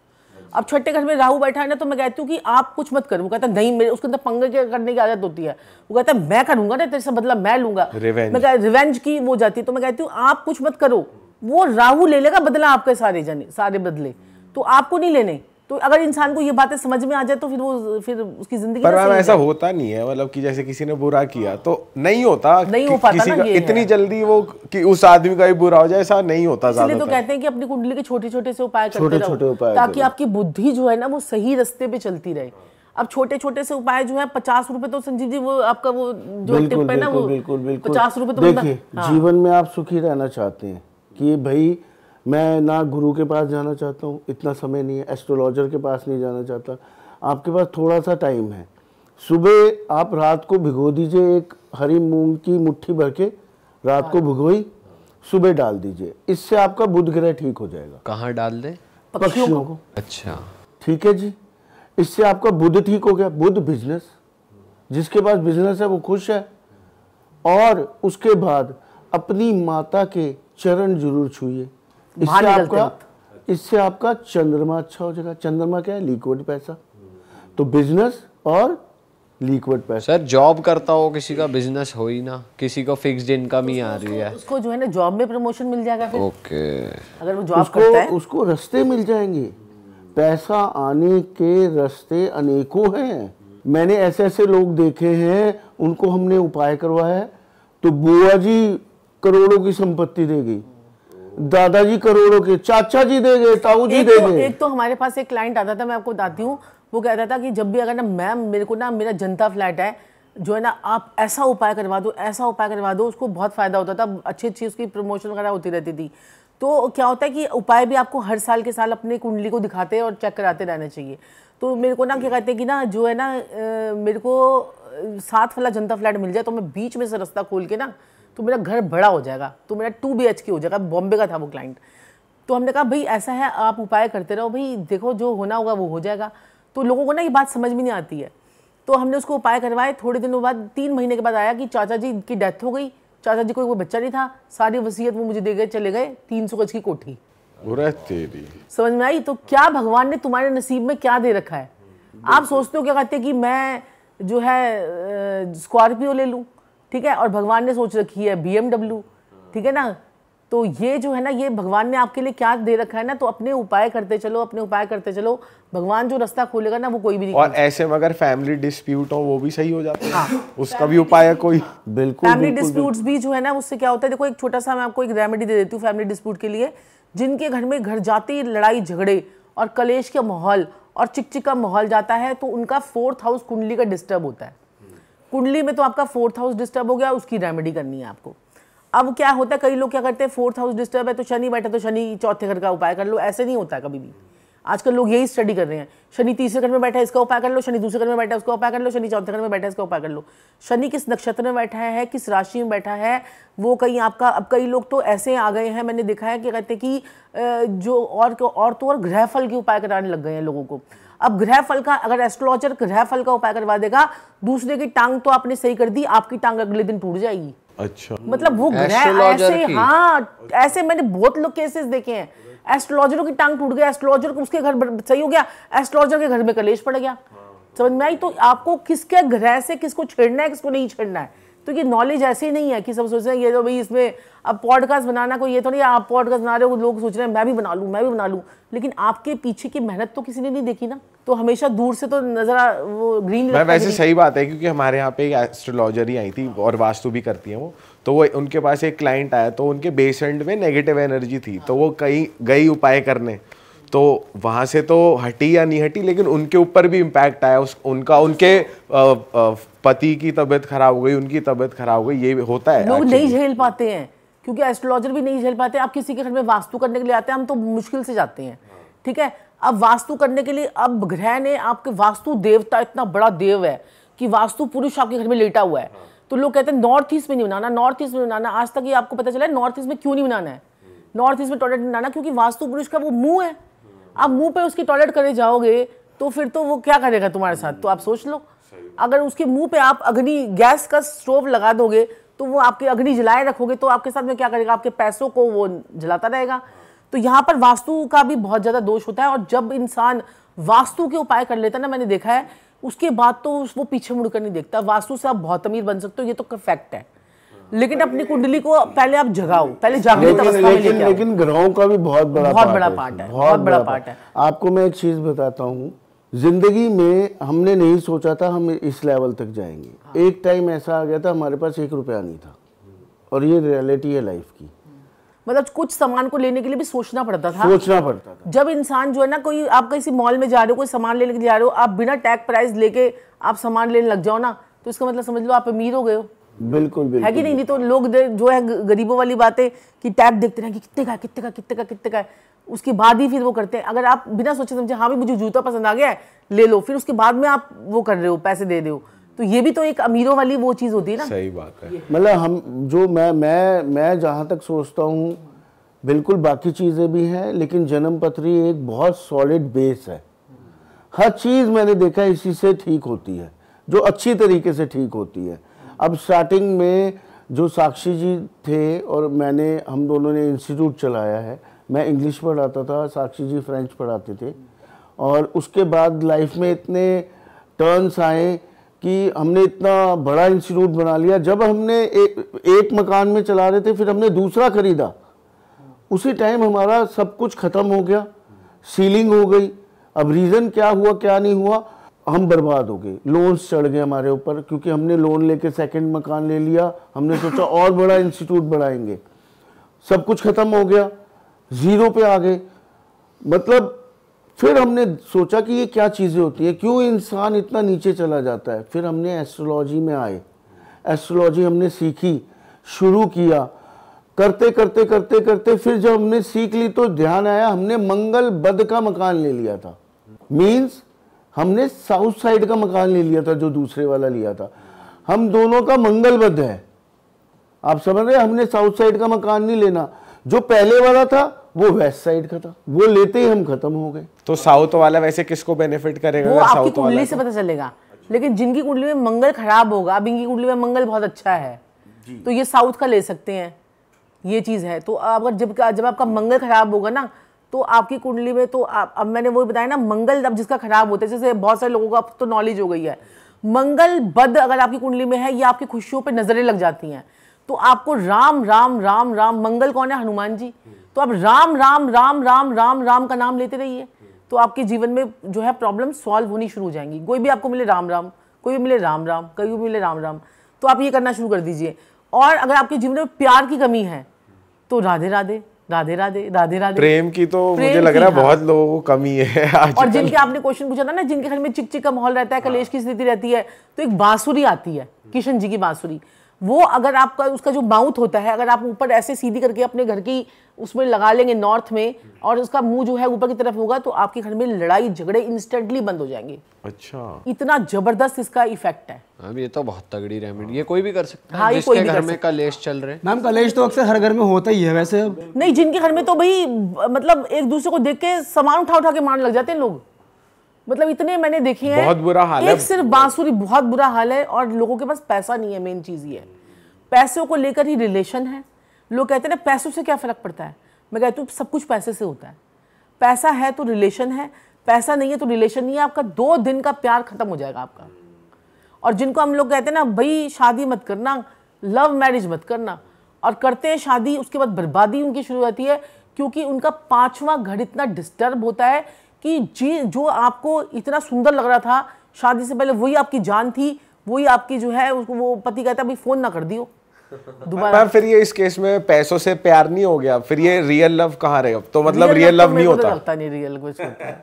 अब छठे घर में राहु बैठा है ना तो मैं कहती हूँ कि आप कुछ मत करो वो कहता नहीं मेरे उसके अंदर पंगे करने की आदत होती है वो कहता है मैं करूंगा ना तेरे से बदला मतलब मैं लूंगा मैं कहता रिवेंज की वो जाती है तो मैं कहती हूँ आप कुछ मत करो वो राहु ले लेगा बदला आपके सारे जने सारे बदले तो आपको नहीं लेने तो अगर इंसान को ये बातें समझ में आ जाए तो फिर वो फिर उसकी जिंदगी पर मैम ऐसा होता नहीं है मतलब कि जैसे किसी ने बुरा किया तो नहीं होता नहीं हो पाता किसी ना का इतनी जल्दी वो कि उस आदमी का भी बुरा हो जाए ऐसा नहीं होता इसलिए तो कहते हैं कि अपनी कुंडली के छोटे छोटे से उपाय छोटे छोटे उपाय ताकि आपकी बुद्धि जो है ना वो सही रस्ते पे चलती रहे अब छोटे छोटे से उपाय जो है पचास रुपए तो संजीव जी वो आपका वो जो टिप है ना वो बिल्कुल बिल्कुल पचास रुपए तो देखिए हाँ। जीवन में आप सुखी रहना चाहते हैं कि भाई मैं ना गुरु के पास जाना चाहता हूँ इतना समय नहीं है एस्ट्रोलॉजर के पास नहीं जाना चाहता आपके पास थोड़ा सा टाइम है सुबह आप रात को भिगो दीजिए एक हरी मूंग की मुट्ठी भर के रात को हाँ। भिगोई सुबह डाल दीजिए इससे आपका बुध ग्रह ठीक हो जाएगा कहाँ डाल दें पक्षियों को अच्छा ठीक है जी इससे आपका बुध ठीक हो गया बुध बिजनेस जिसके पास बिजनेस है वो खुश है और उसके बाद अपनी माता के चरण जरूर छूए इससे आपका इससे आपका चंद्रमा अच्छा हो जाएगा चंद्रमा क्या है लिक्विड पैसा तो बिजनेस और लिक्विड पैसा सर जॉब करता हो किसी का बिजनेस हो ही ना किसी को फिक्स्ड इनकम ही आ रही है उसको जो है ना जॉब में प्रमोशन मिल जाएगा फिर ओके अगर वो जॉब करता है उसको रास्ते मिल जाएंगे पैसा आने के रास्ते अनेकों हैं मैंने ऐसे ऐसे लोग देखे हैं उनको हमने उपाय करवाया है तो बुआ जी करोड़ों की संपत्ति देगी दादाजी करोड़ों के चाचा जी दे गए ताऊ जी दे तो- गए एक तो हमारे पास एक क्लाइंट आता था मैं आपको बताती हूँ वो कहता था कि जब भी अगर ना मैम मेरे को ना मेरा जनता फ्लैट है जो है ना आप ऐसा उपाय करवा दो ऐसा उपाय करवा दो उसको बहुत फ़ायदा होता था अच्छी अच्छी उसकी प्रमोशन वगैरह होती रहती थी तो क्या होता है कि उपाय भी आपको हर साल के साल अपने कुंडली को दिखाते और चेक कराते रहना चाहिए तो मेरे को ना क्या कहते हैं कि ना जो है ना मेरे को सात वाला जनता फ्लैट मिल जाए तो मैं बीच में से रास्ता खोल के ना तो मेरा घर बड़ा हो जाएगा तो मेरा टू बी हो जाएगा बॉम्बे का था वो क्लाइंट तो हमने कहा भाई ऐसा है आप उपाय करते रहो भाई देखो जो होना होगा वो हो जाएगा तो लोगों को ना ये बात समझ में नहीं आती है तो हमने उसको उपाय करवाए थोड़े दिनों बाद तीन महीने के बाद आया कि चाचा जी की डेथ हो गई चाचा जी को कोई बच्चा नहीं था सारी वसीयत वो मुझे दे गए चले गए तीन सौ गज की कोठी तेरी समझ में आई तो क्या भगवान ने तुम्हारे नसीब में क्या दे रखा है आप सोचते हो क्या कहते हैं कि मैं जो है स्कॉर्पियो ले लूँ ठीक है और भगवान ने सोच रखी है बी ठीक है ना तो ये जो है ना ये भगवान ने आपके लिए क्या दे रखा है ना तो अपने उपाय करते चलो अपने उपाय करते चलो भगवान जो रास्ता खोलेगा ना वो कोई भी नहीं और ऐसे में अगर फैमिली डिस्प्यूट हो वो भी सही हो जाता है हाँ। उसका भी उपाय है कोई बिल्कुल फैमिली डिस्प्यूट भी जो है ना उससे क्या होता है देखो एक छोटा सा मैं आपको एक रेमेडी दे देती हूँ फैमिली डिस्प्यूट के लिए जिनके घर में घर जाते ही लड़ाई झगड़े और कलेश का माहौल और चिकचिक का माहौल जाता है तो उनका फोर्थ हाउस कुंडली का डिस्टर्ब होता है कुंडली में तो आपका फोर्थ हाउस डिस्टर्ब हो गया उसकी रेमेडी करनी है आपको अब क्या होता है कई लोग क्या करते हैं फोर्थ हाउस डिस्टर्ब है तो शनि बैठे तो शनि चौथे घर का उपाय कर लो ऐसे नहीं होता कभी भी आजकल लोग यही स्टडी कर रहे हैं शनि तीसरे घर में बैठा है इसका उपाय कर लो शनि दूसरे घर में बैठा है उसका उपाय कर लो शनि चौथे घर में बैठा है इसका उपाय कर लो शनि किस नक्षत्र में बैठा है किस राशि में बैठा है वो कहीं आपका अब कई लोग तो ऐसे आ गए हैं मैंने देखा है कि कहते हैं कि जो और और तो और ग्रह फल के उपाय कराने लग गए हैं लोगों को अब ग्रह फल का अगर एस्ट्रोलॉजर ग्रह फल का उपाय करवा देगा दूसरे की टांग तो आपने सही कर दी आपकी टांग अगले दिन टूट जाएगी अच्छा मतलब वो ग्रह ऐसे हाँ ऐसे मैंने बहुत लोग केसेस देखे हैं एस्ट्रोलॉजर की टांग टूट गया एस्ट्रोलॉजर उसके घर सही हो गया एस्ट्रोलॉजर के घर में कलेश पड़ गया समझ में आई तो आपको किसके ग्रह से किसको छेड़ना है किसको नहीं छेड़ना है तो ये नॉलेज ऐसे ही नहीं है कि सब सोच रहे हैं ये तो भाई इसमें अब पॉडकास्ट बनाना कोई ये तो नहीं आप पॉडकास्ट बना रहे हो लोग सोच रहे हैं मैं भी बना लूँ मैं भी बना लूँ लेकिन आपके पीछे की मेहनत तो किसी ने नहीं देखी ना तो हमेशा दूर से तो नजर वो ग्रीन वैसे सही बात है क्योंकि हमारे यहाँ पे एस्ट्रोलॉजर ही आई थी और वास्तु भी करती है वो तो वो उनके पास एक क्लाइंट आया तो उनके बेसेंट में नेगेटिव एनर्जी थी तो वो कहीं गई उपाय करने तो वहाँ से तो हटी या नहीं हटी लेकिन उनके ऊपर भी इम्पैक्ट आया उस उनका उनके पति की तबीयत खराब हो गई उनकी तबीयत खराब हो गई ये होता है लोग नहीं झेल पाते हैं क्योंकि एस्ट्रोलॉजर भी नहीं झेल पाते आप किसी के घर में वास्तु करने के लिए आते हैं हम तो मुश्किल से जाते हैं ठीक है अब वास्तु करने के लिए अब ग्रह ने आपके वास्तु देवता इतना बड़ा देव है कि वास्तु पुरुष आपके घर में लेटा हुआ है तो लोग कहते हैं नॉर्थ ईस्ट में नहीं बनाना नॉर्थ ईस्ट में बनाना आज तक ये आपको पता चला है नॉर्थ ईस्ट में क्यों नहीं बनाना है नॉर्थ ईस्ट में टॉयलेट बनाना क्योंकि वास्तु पुरुष का वो मुंह है आप मुंह पे उसकी टॉयलेट करे जाओगे तो फिर तो वो क्या करेगा तुम्हारे साथ तो आप सोच लो अगर उसके मुंह पे आप अग्नि गैस का स्टोव लगा दोगे तो वो आपकी अग्नि जलाए रखोगे तो आपके साथ में क्या करेगा आपके पैसों को वो जलाता रहेगा तो यहाँ पर वास्तु का भी बहुत ज़्यादा दोष होता है और जब इंसान वास्तु के उपाय कर लेता है ना मैंने देखा है उसके बाद तो वो पीछे मुड़कर नहीं देखता वास्तु से आप बहुत अमीर बन सकते हो ये तो फैक्ट है लेकिन अपनी कुंडली को पहले आप जगाओ पहले जागृत अवस्था में लेकिन लेकिन ग्रहों का भी बहुत बड़ा बहुत बड़ा पार्ट है बहुत बड़ा पार्ट है आपको मैं एक चीज बताता हूँ जिंदगी में हमने नहीं सोचा था हम इस लेवल तक जाएंगे हाँ। एक टाइम ऐसा आ गया था हमारे पास एक रुपया नहीं था और ये रियलिटी है लाइफ की मतलब कुछ सामान को लेने के लिए भी सोचना पड़ता था सोचना पड़ता था जब इंसान जो है ना कोई आप किसी मॉल में जा रहे हो कोई सामान लेने के लिए जा रहे हो आप बिना टैग प्राइस लेके आप सामान लेने लग जाओ ना तो इसका मतलब समझ लो आप अमीर हो गए हो बिल्कुल बिल्कुल है कि नहीं नहीं तो लोग जो है गरीबों वाली बातें कि टैग देखते रहे कि कितने का कितने का कितने का कितने का उसके बाद ही फिर वो करते हैं अगर आप बिना सोचे समझे हाँ भी मुझे जूता पसंद आ गया है ले लो फिर उसके बाद में आप वो कर रहे हो पैसे दे रहे हो तो ये भी तो एक अमीरों वाली वो चीज़ होती है ना सही बात है मतलब हम जो मैं मैं मैं जहाँ तक सोचता हूँ बिल्कुल बाकी चीज़ें भी हैं लेकिन जन्म पत्री एक बहुत सॉलिड बेस है हर चीज़ मैंने देखा इसी से ठीक होती है जो अच्छी तरीके से ठीक होती है अब स्टार्टिंग में जो साक्षी जी थे और मैंने हम दोनों ने इंस्टीट्यूट चलाया है मैं इंग्लिश पढ़ाता था साक्षी जी फ्रेंच पढ़ाते थे और उसके बाद लाइफ में इतने टर्न्स आए कि हमने इतना बड़ा इंस्टीट्यूट बना लिया जब हमने एक एक मकान में चला रहे थे फिर हमने दूसरा खरीदा उसी टाइम हमारा सब कुछ ख़त्म हो गया सीलिंग हो गई अब रीज़न क्या हुआ क्या नहीं हुआ हम बर्बाद हो गए लोन्स चढ़ गए हमारे ऊपर क्योंकि हमने लोन लेके सेकंड मकान ले लिया हमने सोचा और बड़ा इंस्टीट्यूट बढ़ाएंगे सब कुछ ख़त्म हो गया ज़ीरो पे आ गए मतलब फिर हमने सोचा कि ये क्या चीज़ें होती है क्यों इंसान इतना नीचे चला जाता है फिर हमने एस्ट्रोलॉजी में आए एस्ट्रोलॉजी हमने सीखी शुरू किया करते करते करते करते फिर जब हमने सीख ली तो ध्यान आया हमने मंगल बद का मकान ले लिया था मीन्स हमने साउथ साइड का मकान ले लिया था जो दूसरे वाला लिया था हम दोनों का मंगल बद है आप समझ रहे हमने साउथ साइड का मकान नहीं लेना जो पहले वाला था वो वेस्ट साइड था वो लेते ही हम खत्म हो गए तो साउथ वाला वैसे किसको बेनिफिट करेगा वो आपकी कुंडली से तो? पता चलेगा लेकिन जिनकी कुंडली में मंगल खराब होगा अब इनकी कुंडली में मंगल बहुत अच्छा है तो ये साउथ का ले सकते हैं ये चीज़ है तो अगर जब जब आपका मंगल खराब होगा ना तो आपकी कुंडली में तो आप अब मैंने वो बताया ना मंगल अब जिसका खराब होता है जैसे बहुत सारे लोगों का अब तो नॉलेज हो गई है मंगल बद अगर आपकी कुंडली में है या आपकी खुशियों पर नज़रें लग जाती हैं तो आपको राम राम राम राम मंगल कौन है हनुमान जी तो आप राम राम राम राम राम राम का नाम लेते रहिए तो आपके जीवन में जो है प्रॉब्लम सॉल्व होनी शुरू हो जाएंगी कोई भी आपको मिले राम राम कोई भी मिले राम राम कोई भी मिले राम राम तो आप ये करना शुरू कर दीजिए और अगर आपके जीवन में प्यार की कमी है तो राधे राधे राधे राधे राधे राधे प्रेम की तो प्रेम मुझे लग रहा है हाँ। बहुत लोगों को कमी है और जिनके आपने क्वेश्चन पूछा था ना जिनके घर में चिकचिक का माहौल रहता है कलेश की स्थिति रहती है तो एक बांसुरी आती है किशन जी की बांसुरी वो अगर आपका उसका जो माउथ होता है अगर आप ऊपर ऐसे सीधी करके अपने घर की उसमें लगा लेंगे नॉर्थ में और उसका मुंह जो है ऊपर की तरफ होगा तो आपके घर में लड़ाई झगड़े इंस्टेंटली बंद हो जाएंगे अच्छा इतना जबरदस्त इसका इफेक्ट है ये तो बहुत तगड़ी रेमेडी ये कोई भी कर सकता है हाँ, जिसके कोई भी घर में कलेश चल रहे मैम कलेश तो अक्सर हर घर में होता ही है वैसे नहीं जिनके घर में तो भाई मतलब एक दूसरे को देख के सामान उठा उठा के मारने लग जाते हैं लोग मतलब इतने मैंने देखे हैं बहुत बुरा हाल है सिर्फ बांसुरी बहुत बुरा हाल है और लोगों के पास पैसा नहीं है मेन चीज़ ये पैसों को लेकर ही रिलेशन है लोग कहते हैं ना पैसों से क्या फ़र्क पड़ता है मैं कहती हूँ सब कुछ पैसे से होता है पैसा है तो रिलेशन है पैसा नहीं है तो रिलेशन नहीं है आपका दो दिन का प्यार ख़त्म हो जाएगा आपका और जिनको हम लोग कहते हैं ना भाई शादी मत करना लव मैरिज मत करना और करते हैं शादी उसके बाद बर्बादी उनकी शुरू होती है क्योंकि उनका पांचवा घर इतना डिस्टर्ब होता है कि जी जो आपको इतना सुंदर लग रहा था शादी से पहले वही आपकी जान थी वही आपकी जो है उसको वो पति कहता भाई फ़ोन ना कर दियो दोबारा फिर ये इस केस में पैसों से प्यार नहीं हो गया फिर ये रियल हाँ। लव कहाँ रहे तो मतलब रियल लव, तो नहीं तो होता लगता नहीं रियल कुछ होता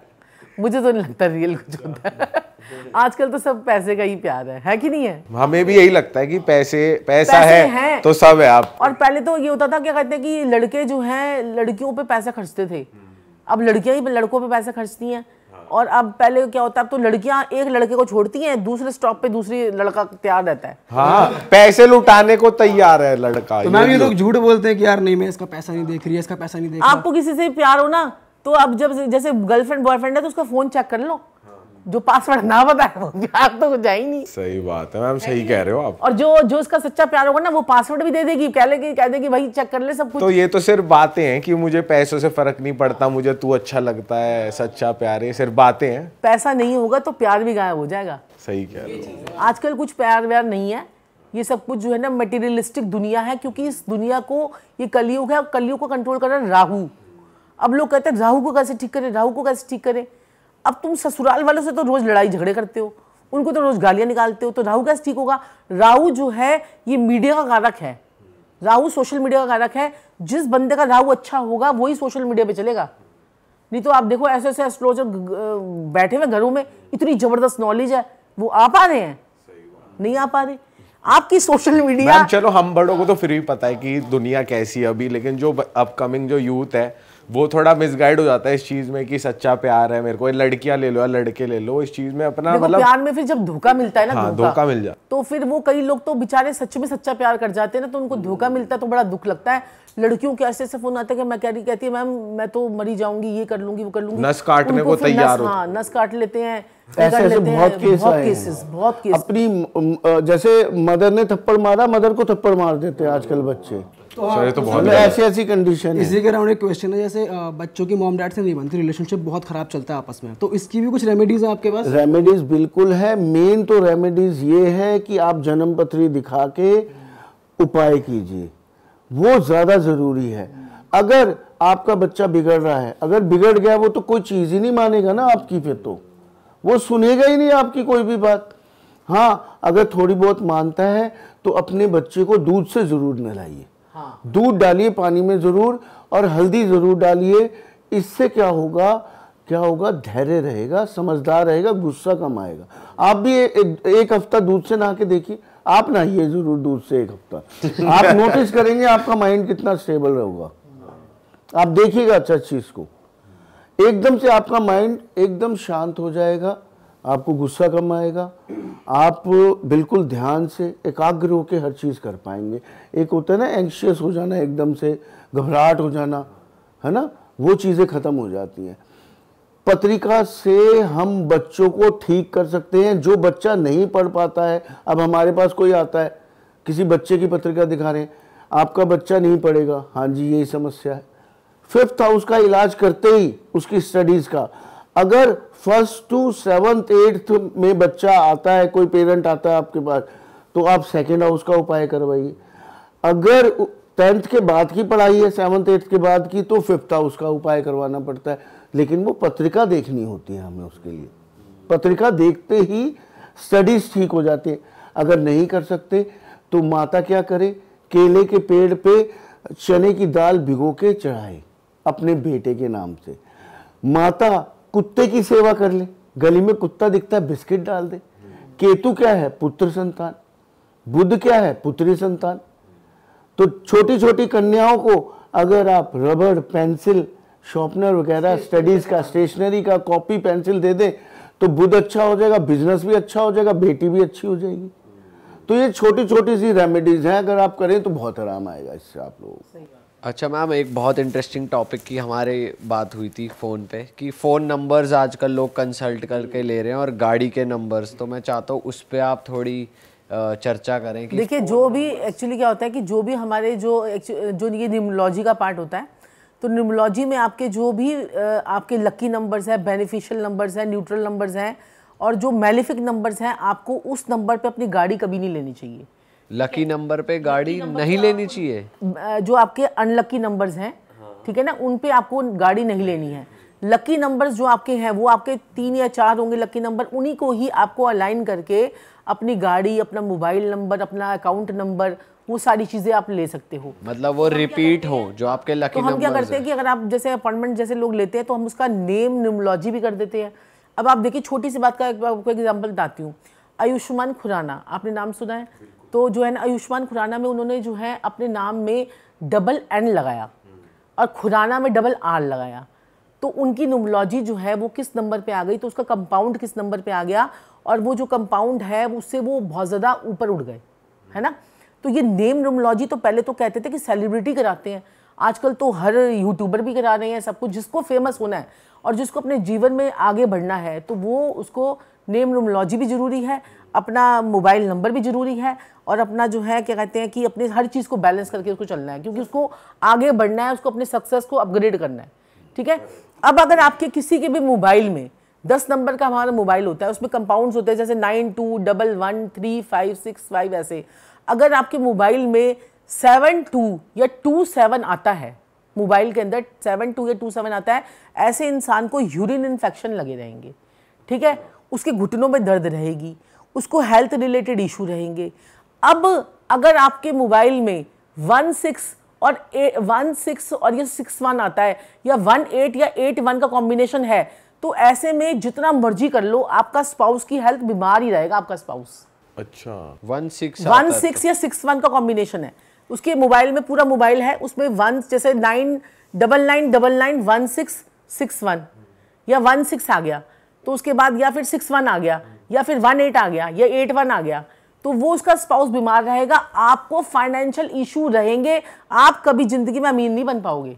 मुझे तो नहीं लगता रियल कुछ होता है आजकल तो सब पैसे का ही प्यार है है कि नहीं है हमें भी यही लगता है कि पैसे पैसा पैसे है, है तो सब है आप और पहले तो ये होता था क्या कहते हैं कि लड़के जो हैं लड़कियों पे पैसा खर्चते थे हम्म। अब लड़कियां ही लड़कों पे पैसा खर्चती हैं हाँ। और अब पहले क्या होता है तो लड़कियां एक लड़के को छोड़ती हैं दूसरे स्टॉप पे दूसरी लड़का तैयार रहता है हाँ पैसे लुटाने को तैयार है लड़का तो मैम ये लोग झूठ बोलते हैं कि यार नहीं मैं इसका पैसा नहीं देख रही है इसका पैसा नहीं देख आपको किसी से प्यार हो ना तो अब जब जैसे गर्लफ्रेंड बॉयफ्रेंड है तो उसका फोन चेक कर लो जो पासवर्ड ना बताए वो प्यार तो जाए ही नहीं सही बात है मैम सही कह रहे हो आप और जो जो इसका सच्चा प्यार होगा ना वो पासवर्ड भी दे देगी कह लेगी कह देगी भाई चेक कर ले सब कुछ तो ये तो सिर्फ बातें हैं कि मुझे पैसों से फर्क नहीं पड़ता मुझे तू अच्छा लगता है सच्चा प्यार है सिर्फ बातें हैं पैसा नहीं होगा तो प्यार भी गायब हो जाएगा सही कह रहे हो आजकल कुछ प्यार व्यार नहीं है ये सब कुछ जो है ना मटेरियलिस्टिक दुनिया है क्योंकि इस दुनिया को ये कलयुग है और कलयुग को कंट्रोल कर रहा है राहु अब लोग कहते हैं राहु को कैसे ठीक करें राहु को कैसे ठीक करें अब तुम ससुराल वालों से तो रोज़ लड़ाई झगड़े करते हो उनको तो रोज़ गालियां निकालते हो तो राहु कैसे ठीक होगा राहु जो है ये मीडिया का कारक है राहु सोशल मीडिया का कारक है जिस बंदे का राहु अच्छा होगा वही सोशल मीडिया पे चलेगा नहीं तो आप देखो ऐसे ऐसे एस्ट्रोलॉजर बैठे हुए घरों में इतनी ज़बरदस्त नॉलेज है वो आ पा रहे हैं नहीं आ पा रहे आपकी सोशल मीडिया चलो हम बड़ों को तो फिर भी पता है कि दुनिया कैसी है अभी लेकिन जो अपकमिंग जो यूथ है वो थोड़ा मिसगाइड हो जाता है इस चीज में कि सच्चा प्यार है मेरे को लड़कियां ले लो या लड़के ले लो इस चीज में अपना मतलब प्यार में फिर जब धोखा मिलता है ना हाँ, धोखा मिल जाए तो फिर वो कई लोग तो बेचारे सच में सच्चा प्यार कर जाते हैं ना तो उनको धोखा मिलता है तो बड़ा दुख लगता है लड़कियों के ऐसे ऐसे फोन आते हैं कि मैं कह रही कहती है मैम मैं तो मरी जाऊंगी ये कर लूंगी वो कर लूंगी नस काटने को तैयार हाँ नस काट लेते हैं ऐसे ऐसे बहुत केस बहुत केसेस बहुत केस अपनी जैसे मदर ने थप्पड़ मारा मदर को थप्पड़ मार देते हैं आजकल बच्चे आप जन्म पत्री दिखा के उपाय कीजिए वो ज्यादा जरूरी है अगर आपका बच्चा बिगड़ रहा है अगर बिगड़ गया वो तो कोई चीज ही नहीं मानेगा ना आपकी फिर तो वो सुनेगा ही नहीं आपकी कोई भी बात हाँ अगर थोड़ी बहुत मानता है तो अपने बच्चे को दूध से जरूर नहाइए हाँ। दूध डालिए पानी में ज़रूर और हल्दी ज़रूर डालिए इससे क्या होगा क्या होगा धैर्य रहेगा समझदार रहेगा गुस्सा कम आएगा आप भी ए, ए, एक हफ्ता दूध से नहा के देखिए आप नहाइए ज़रूर दूध से एक हफ्ता आप नोटिस करेंगे आपका माइंड कितना स्टेबल रहेगा आप देखिएगा अच्छा चीज़ को एकदम से आपका माइंड एकदम शांत हो जाएगा आपको गुस्सा कम आएगा आप बिल्कुल ध्यान से एकाग्र होकर हर चीज़ कर पाएंगे एक होता है ना एंक्शियस हो जाना एकदम से घबराहट हो जाना है ना वो चीज़ें ख़त्म हो जाती हैं पत्रिका से हम बच्चों को ठीक कर सकते हैं जो बच्चा नहीं पढ़ पाता है अब हमारे पास कोई आता है किसी बच्चे की पत्रिका दिखा रहे हैं आपका बच्चा नहीं पढ़ेगा हाँ जी यही समस्या है फिफ्थ हाउस का इलाज करते ही उसकी स्टडीज़ का अगर फर्स्ट टू सेवंथ एट्थ में बच्चा आता है कोई पेरेंट आता है आपके पास तो आप सेकेंड हाउस का उपाय करवाइए अगर टेंथ के बाद की पढ़ाई है सेवन्थ एट्थ के बाद की तो फिफ्थ हाउस का उपाय करवाना पड़ता है लेकिन वो पत्रिका देखनी होती है हमें उसके लिए पत्रिका देखते ही स्टडीज ठीक हो जाती है अगर नहीं कर सकते तो माता क्या करे केले के पेड़ पे चने की दाल भिगो के चढ़ाए अपने बेटे के नाम से माता कुत्ते की सेवा कर ले गली में कुत्ता दिखता है बिस्किट डाल दे केतु क्या है पुत्र संतान बुद्ध क्या है पुत्री संतान तो छोटी छोटी कन्याओं को अगर आप रबड़ पेंसिल शॉर्पनर वगैरह स्टडीज का स्टेशनरी का कॉपी पेंसिल दे दें तो बुद्ध अच्छा हो जाएगा बिजनेस भी अच्छा हो जाएगा बेटी भी अच्छी हो जाएगी तो ये छोटी छोटी सी रेमेडीज हैं अगर आप करें तो बहुत आराम आएगा इससे आप लोगों को अच्छा मैम एक बहुत इंटरेस्टिंग टॉपिक की हमारे बात हुई थी फ़ोन पे कि फ़ोन नंबर्स आजकल लोग कंसल्ट करके ले रहे हैं और गाड़ी के नंबर्स तो मैं चाहता हूँ उस पर आप थोड़ी चर्चा करें कि देखिए जो भी एक्चुअली क्या होता है कि जो भी हमारे जो जो ये न्यूमोलॉजी का पार्ट होता है तो न्यूमोलॉजी में आपके जो भी आपके लक्की नंबर्स हैं बेनिफिशियल नंबर्स हैं न्यूट्रल नंबर्स हैं और जो मेलिफिक नंबर्स हैं आपको उस नंबर पर अपनी गाड़ी कभी नहीं लेनी चाहिए लकी नंबर पे गाड़ी नहीं लेनी चाहिए जो आपके अनलकी नंबर्स हैं हाँ। ठीक है ना उन पे आपको गाड़ी नहीं लेनी है लकी नंबर्स जो आपके हैं वो आपके तीन या चार होंगे लकी नंबर उन्हीं को ही आपको अलाइन करके अपनी गाड़ी अपना मोबाइल नंबर अपना अकाउंट नंबर वो सारी चीज़ें आप ले सकते हो मतलब वो रिपीट हो जो आपके लकी तो हम क्या करते तो हैं कि अगर आप जैसे अपॉइंटमेंट जैसे लोग लेते हैं तो हम उसका नेम न्यूमोलॉजी भी कर देते हैं अब आप देखिए छोटी सी बात का आपको एग्जाम्पल बताती हूँ आयुष्मान खुराना आपने नाम सुना है तो जो है ना आयुष्मान खुराना में उन्होंने जो है अपने नाम में डबल एन लगाया और खुराना में डबल आर लगाया तो उनकी नुमोलॉजी जो है वो किस नंबर पे आ गई तो उसका कंपाउंड किस नंबर पे आ गया और वो जो कंपाउंड है उससे वो बहुत ज़्यादा ऊपर उड़ गए है ना तो ये नेम नुमलॉजी तो पहले तो कहते थे कि सेलिब्रिटी कराते हैं आजकल तो हर यूट्यूबर भी करा रहे हैं सब कुछ जिसको फेमस होना है और जिसको अपने जीवन में आगे बढ़ना है तो वो उसको नेम नुमलॉजी भी ज़रूरी है अपना मोबाइल नंबर भी ज़रूरी है और अपना जो है क्या कहते हैं कि अपने हर चीज़ को बैलेंस करके उसको चलना है क्योंकि उसको आगे बढ़ना है उसको अपने सक्सेस को अपग्रेड करना है ठीक है अब अगर आपके किसी के भी मोबाइल में दस नंबर का हमारा मोबाइल होता है उसमें कंपाउंड होते हैं जैसे nine two double one three five six five ऐसे अगर आपके मोबाइल में सेवन टू या टू सेवन आता है मोबाइल के अंदर सेवन टू या टू सेवन आता है ऐसे इंसान को यूरिन इन्फेक्शन लगे रहेंगे ठीक है उसके घुटनों में दर्द रहेगी उसको हेल्थ रिलेटेड इशू रहेंगे अब अगर आपके मोबाइल में वन सिक्स और ए वन सिक्स और ये सिक्स वन आता है या वन एट या एट वन का कॉम्बिनेशन है तो ऐसे में जितना मर्जी कर लो आपका स्पाउस की हेल्थ बीमार ही रहेगा आपका स्पाउस अच्छा वन सिक्स वन सिक्स या सिक्स वन का कॉम्बिनेशन है उसके मोबाइल में पूरा मोबाइल है उसमें वन जैसे nine double nine double nine one six six one या वन सिक्स आ गया तो उसके बाद या फिर सिक्स वन आ गया या फिर वन एट आ गया या एट वन आ गया तो वो उसका स्पाउस बीमार रहेगा आपको फाइनेंशियल इशू रहेंगे आप कभी जिंदगी में अमीर नहीं बन पाओगे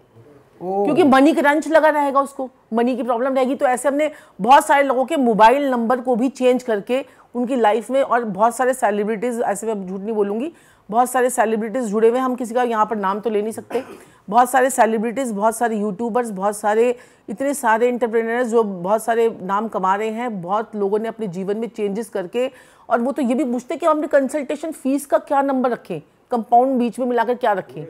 क्योंकि मनी क्रंच लगा रहेगा उसको मनी की प्रॉब्लम रहेगी तो ऐसे हमने बहुत सारे लोगों के मोबाइल नंबर को भी चेंज करके उनकी लाइफ में और बहुत सारे सेलिब्रिटीज़ ऐसे मैं झूठ नहीं बोलूंगी बहुत सारे सेलिब्रिटीज़ जुड़े हुए हम किसी का यहाँ पर नाम तो ले नहीं सकते बहुत सारे सेलिब्रिटीज़ बहुत सारे यूट्यूबर्स बहुत सारे इतने सारे इंटरप्रेनर्स जो बहुत सारे नाम कमा रहे हैं बहुत लोगों ने अपने जीवन में चेंजेस करके और वो तो ये भी पूछते कि हमने कंसल्टेशन फ़ीस का क्या नंबर रखें कंपाउंड बीच में मिलाकर क्या रखें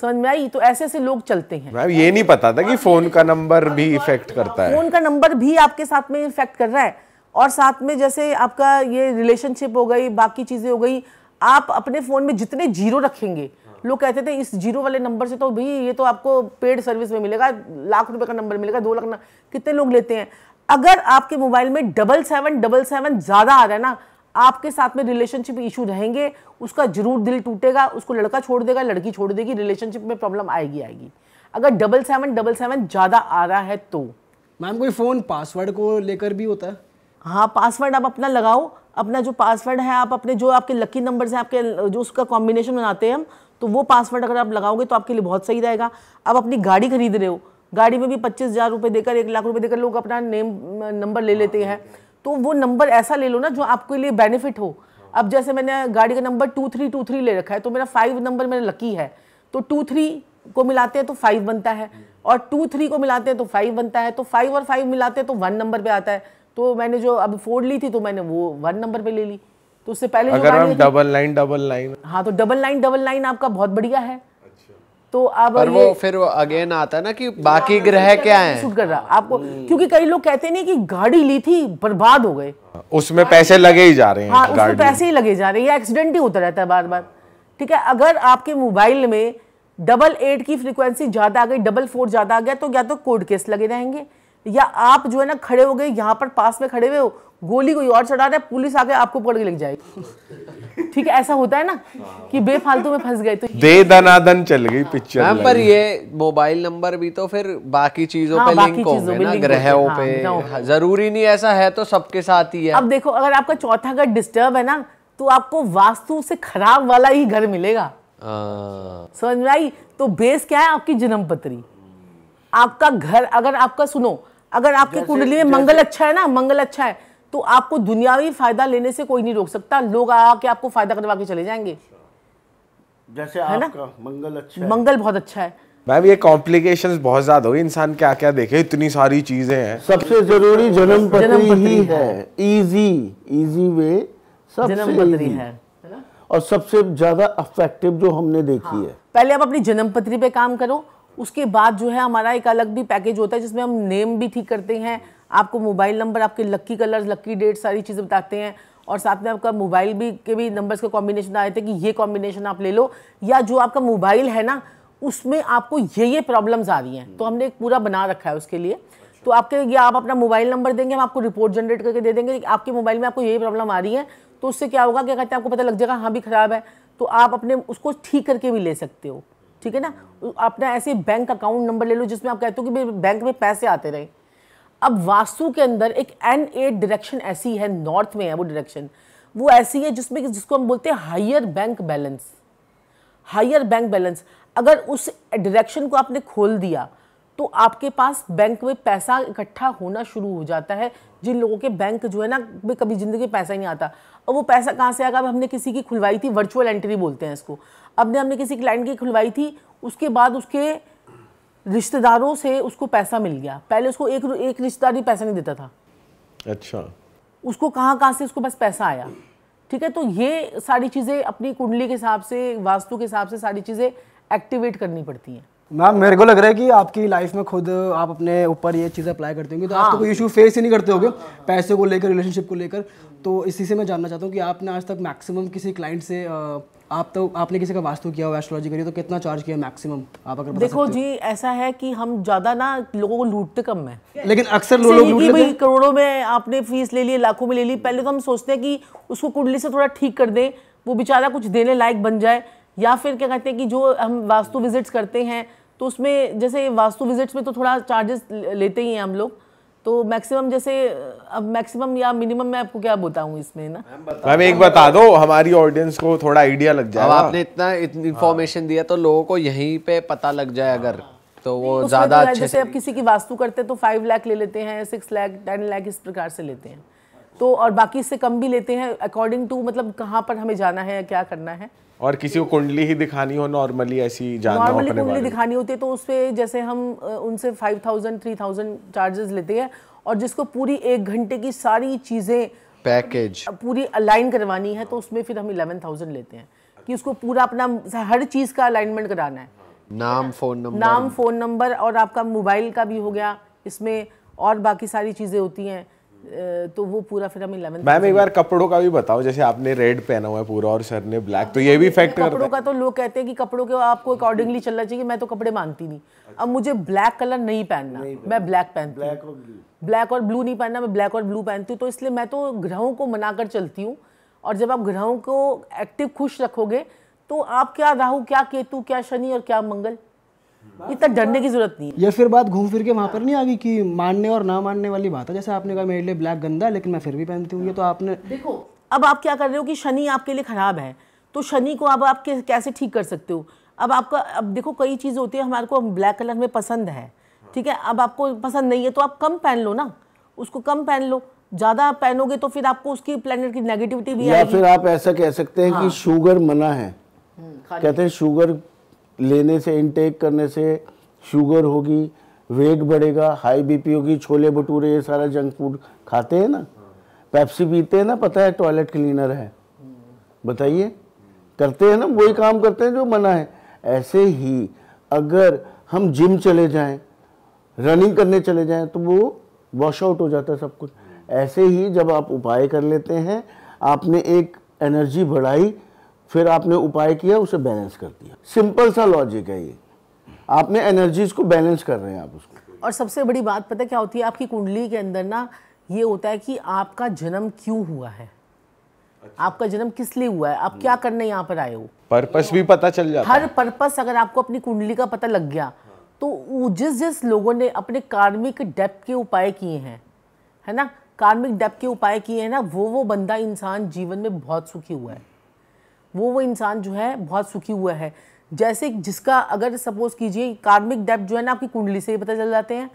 समझ में आई तो ऐसे ऐसे लोग चलते हैं मैम ये नहीं पता था कि फोन का नंबर भी इफेक्ट करता है फोन का नंबर भी आपके साथ में इफेक्ट कर रहा है और साथ में जैसे आपका ये रिलेशनशिप हो गई बाकी चीज़ें हो गई आप अपने फ़ोन में जितने जीरो रखेंगे लोग कहते थे इस जीरो वाले नंबर से तो भी ये तो आपको पेड सर्विस में मिलेगा लाख रुपए का नंबर मिलेगा दो लाख ना कितने लोग लेते हैं अगर आपके मोबाइल में डबल सेवन डबल सेवन ज़्यादा आ रहा है ना आपके साथ में रिलेशनशिप इशू रहेंगे उसका जरूर दिल टूटेगा उसको लड़का छोड़ देगा लड़की छोड़ देगी रिलेशनशिप में प्रॉब्लम आएगी आएगी अगर डबल सेवन डबल सेवन ज़्यादा आ रहा है तो मैम कोई फ़ोन पासवर्ड को लेकर भी होता है हाँ पासवर्ड आप अपना लगाओ अपना जो पासवर्ड है आप अपने जो आपके लकी नंबर्स हैं आपके जो उसका कॉम्बिनेशन बनाते हैं हम तो वो पासवर्ड अगर आप लगाओगे तो आपके लिए बहुत सही रहेगा अब अपनी गाड़ी खरीद रहे हो गाड़ी में भी पच्चीस हज़ार रुपये देकर एक लाख रुपये देकर लोग अपना नेम नंबर ले लेते हैं तो वो नंबर ऐसा ले लो ना जो आपके लिए बेनिफिट हो अब जैसे मैंने गाड़ी का number two three two three ले रखा है तो मेरा फाइव नंबर मेरा लकी है तो टू थ्री को मिलाते हैं तो फाइव बनता है और टू थ्री को मिलाते हैं तो फाइव बनता है तो फाइव और फाइव मिलाते हैं तो वन नंबर पर आता है तो मैंने जो अब फोर ली थी तो मैंने वो वन नंबर पर ले ली तो उससे पहले अगर हम डबल लाइन डबल लाइन हाँ तो डबल लाइन डबल लाइन आपका बहुत बढ़िया है अच्छा। तो आप पर वो फिर वो अगेन आता है ना कि बाकी हाँ, ग्रह क्या है कर रहा आपको हम्म। क्योंकि कई लोग कहते नहीं कि गाड़ी ली थी बर्बाद हो गए उसमें पैसे लगे ही जा रहे हैं हाँ उसमें पैसे ही लगे जा रहे हैं एक्सीडेंट ही होता रहता है बार बार ठीक है अगर आपके मोबाइल में डबल एट की फ्रीक्वेंसी ज़्यादा आ गई डबल फोर ज़्यादा आ गया तो या तो कोर्ट केस लगे रहेंगे या आप जो है ना खड़े हो गए यहाँ पर पास में खड़े हुए हो गोली कोई और चढ़ा रहा है पुलिस आके आपको पकड़ के लग जाएगी ठीक है ऐसा होता है ना कि बेफालतू में फंस गए तो दे दनादन चल गई हाँ। पिक्चर पर ये मोबाइल नंबर भी तो फिर बाकी चीजों हाँ, पे लिंक होंगे ना ग्रहों हाँ, हाँ, पे जरूरी नहीं ऐसा है तो सबके साथ ही है अब देखो अगर आपका चौथा घर डिस्टर्ब है ना तो आपको वास्तु से खराब वाला ही घर मिलेगा समझ में आई तो बेस क्या है आपकी जन्म पत्री आपका घर अगर आपका सुनो अगर आपकी कुंडली में मंगल अच्छा है ना मंगल अच्छा है तो आपको दुनियावी फायदा लेने से कोई नहीं रोक सकता लोग आके आपको फायदा करवा के चले जाएंगे जैसे है आपका ना? मंगल अच्छा मंगल बहुत अच्छा है मैम ये कॉम्प्लिकेशंस बहुत ज्यादा होगी इंसान क्या क्या देखे इतनी सारी चीजें हैं सबसे जरूरी जन्म पत्री ही है इजी इजी वे जन्म पत्री है और सबसे ज्यादा अफेक्टिव जो हमने देखी हाँ। है पहले आप अपनी जन्म पत्री पे काम करो उसके बाद जो है हमारा एक अलग भी पैकेज होता है जिसमें हम नेम भी ठीक करते हैं आपको मोबाइल नंबर आपके लक्की कलर्स लक्की डेट सारी चीज़ें बताते हैं और साथ में आपका मोबाइल भी के भी नंबर्स के कॉम्बिनेशन आए थे कि ये कॉम्बिनेशन आप ले लो या जो आपका मोबाइल है ना उसमें आपको ये ये प्रॉब्लम्स आ रही हैं तो हमने एक पूरा बना रखा है उसके लिए अच्छा। तो आपके या आप अपना मोबाइल नंबर देंगे हम आपको रिपोर्ट जनरेट करके दे देंगे आपके मोबाइल में आपको यही प्रॉब्लम आ रही है तो उससे क्या होगा क्या कहते हैं आपको पता लग जाएगा हाँ भी ख़राब है तो आप अपने उसको ठीक करके भी ले सकते हो ठीक है ना अपना ऐसे बैंक अकाउंट नंबर ले लो जिसमें आप कहते हो कि बैंक में पैसे आते रहें अब वास्तु के अंदर एक एन एट डायरेक्शन ऐसी है नॉर्थ में है वो डायरेक्शन वो ऐसी है जिसमें जिसको हम बोलते हैं higher bank balance higher bank balance अगर उस डायरेक्शन को आपने खोल दिया तो आपके पास बैंक में पैसा इकट्ठा होना शुरू हो जाता है जिन लोगों के बैंक जो है ना में कभी ज़िंदगी में पैसा ही नहीं आता और वो पैसा कहाँ से आएगा अब हमने किसी की खुलवाई थी वर्चुअल एंट्री बोलते हैं इसको अब ने हमने किसी क्लाइंट की खुलवाई थी उसके बाद उसके रिश्तेदारों से उसको पैसा मिल गया पहले उसको एक एक रिश्तेदार ही पैसा नहीं देता था अच्छा उसको कहाँ कहाँ से उसको बस पैसा आया ठीक है तो ये सारी चीज़ें अपनी कुंडली के हिसाब से वास्तु के हिसाब से सारी चीज़ें एक्टिवेट करनी पड़ती हैं मैम मेरे को लग रहा है कि आपकी लाइफ में खुद आप अपने ऊपर ये चीज़ें अप्लाई करते होंगे तो हाँ। आप तो हाँ। कोई इशू फेस ही नहीं करते होगे पैसे को लेकर रिलेशनशिप को लेकर तो इसी से मैं जानना चाहता हूँ कि आपने आज तक मैक्सिमम किसी क्लाइंट से आप तो आपने किसी का वास्तु किया हो एस्ट्रोलॉजी करी तो कितना चार्ज किया मैक्सिमम आप अगर देखो जी ऐसा है कि हम ज़्यादा ना लोगों को लूटते कम है लेकिन अक्सर लोग लो करोड़ों में आपने फीस ले ली लाखों में ले ली पहले तो हम सोचते हैं कि उसको कुंडली से थोड़ा ठीक कर दें वो बेचारा कुछ देने लायक बन जाए या फिर क्या कहते हैं कि जो हम वास्तु विजिट्स करते हैं तो उसमें जैसे वास्तु विजिट्स में तो थोड़ा चार्जेस लेते ही हैं हम लोग तो मैक्सिमम जैसे अब मैक्सिमम या मिनिमम मैं आपको क्या बताऊं इसमें ना मैम एक बता दो हमारी ऑडियंस को थोड़ा आइडिया लग जाए अब आपने इतना इन्फॉर्मेशन हाँ। दिया तो लोगों को यहीं पे पता लग जाए अगर हाँ। तो वो ज्यादा तो अच्छे से अब किसी की वास्तु करते तो फाइव लाख ले लेते हैं सिक्स लाख टेन लाख इस प्रकार से लेते हैं तो और बाकी इससे कम भी लेते हैं अकॉर्डिंग टू मतलब कहाँ पर हमें जाना है क्या करना है और किसी को कुंडली ही दिखानी हो नॉर्मली ऐसी नॉर्मली कुंडली दिखानी होती है तो उस पर जैसे हम उनसे five thousand three thousand charges लेते हैं और जिसको पूरी एक घंटे की सारी चीज़ें पैकेज पूरी अलाइन करवानी है तो उसमें फिर हम इलेवन थाउजेंड लेते हैं कि उसको पूरा अपना हर चीज़ का अलाइनमेंट कराना है नाम फ़ोन नंबर नाम फ़ोन नंबर और आपका मोबाइल का भी हो गया इसमें और बाकी सारी चीज़ें होती हैं तो वो पूरा फिर हम इलेवन मैम एक बार कपड़ों का भी बताओ जैसे आपने रेड पहना हुआ है पूरा और सर ने ब्लैक तो ये भी फैक्ट कपड़ों का तो लोग कहते हैं कि कपड़ों के आपको अकॉर्डिंगली चलना चाहिए मैं तो कपड़े मानती नहीं अब अच्छा। मुझे ब्लैक कलर नहीं पहनना मैं ब्लैक पहनती ब्लैक ब्लैक और ब्लू नहीं पहनना मैं ब्लैक और ब्लू पहनती हूँ तो इसलिए मैं तो ग्रहों को मनाकर चलती हूँ और जब आप ग्रहों को एक्टिव खुश रखोगे तो आप क्या राहु क्या केतु क्या शनि और क्या मंगल इतना डरने की जरूरत नहीं है या फिर बात घूम फिर के वहाँ पर नहीं आ गई कि मानने और ना मानने वाली बात है जैसे आपने कहा मेरे लिए ब्लैक गंदा है लेकिन मैं फिर भी पहनती हूँ ये तो आपने देखो अब आप क्या कर रहे हो कि शनि आपके लिए ख़राब है तो शनि को अब आप कैसे ठीक कर सकते हो अब आपका अब देखो कई चीज़ें होती है हमारे को ब्लैक कलर में पसंद है ठीक है अब आपको पसंद नहीं है तो आप कम पहन लो ना उसको कम पहन लो ज़्यादा पहनोगे तो फिर आपको उसकी प्लेनेट की नेगेटिविटी भी या फिर आप ऐसा कह सकते हैं हाँ। कि शुगर मना है हम्म, कहते हैं शुगर लेने से इनटेक करने से शुगर होगी वेट बढ़ेगा हाई बीपी होगी छोले भटूरे ये सारा जंक फूड खाते हैं ना पैप्सी पीते हैं ना पता है टॉयलेट क्लीनर है बताइए करते हैं ना वही काम करते हैं जो मना है ऐसे ही अगर हम जिम चले जाएं रनिंग करने चले जाएं तो वो वॉश आउट हो जाता है सब कुछ ऐसे ही जब आप उपाय कर लेते हैं आपने एक एनर्जी बढ़ाई फिर आपने उपाय किया उसे बैलेंस कर दिया सिंपल सा लॉजिक है ये आपने एनर्जीज को बैलेंस कर रहे हैं आप उसको और सबसे बड़ी बात पता क्या होती है आपकी कुंडली के अंदर ना ये होता है कि आपका जन्म क्यों हुआ है अच्छा। आपका जन्म किस लिए हुआ है आप क्या करने यहाँ पर आए हो पर्पस भी पता चल जाता हर पर्पस अगर आपको अपनी कुंडली का पता लग गया तो जिस जिस लोगों ने अपने कार्मिक डेप के उपाय किए हैं है ना कार्मिक डेप के उपाय किए हैं ना वो वो बंदा इंसान जीवन में बहुत सुखी हुआ है वो वो इंसान जो है बहुत सुखी हुआ है जैसे जिसका अगर सपोज कीजिए कार्मिक डेप्थ जो है ना आपकी कुंडली से भी पता चल जाते हैं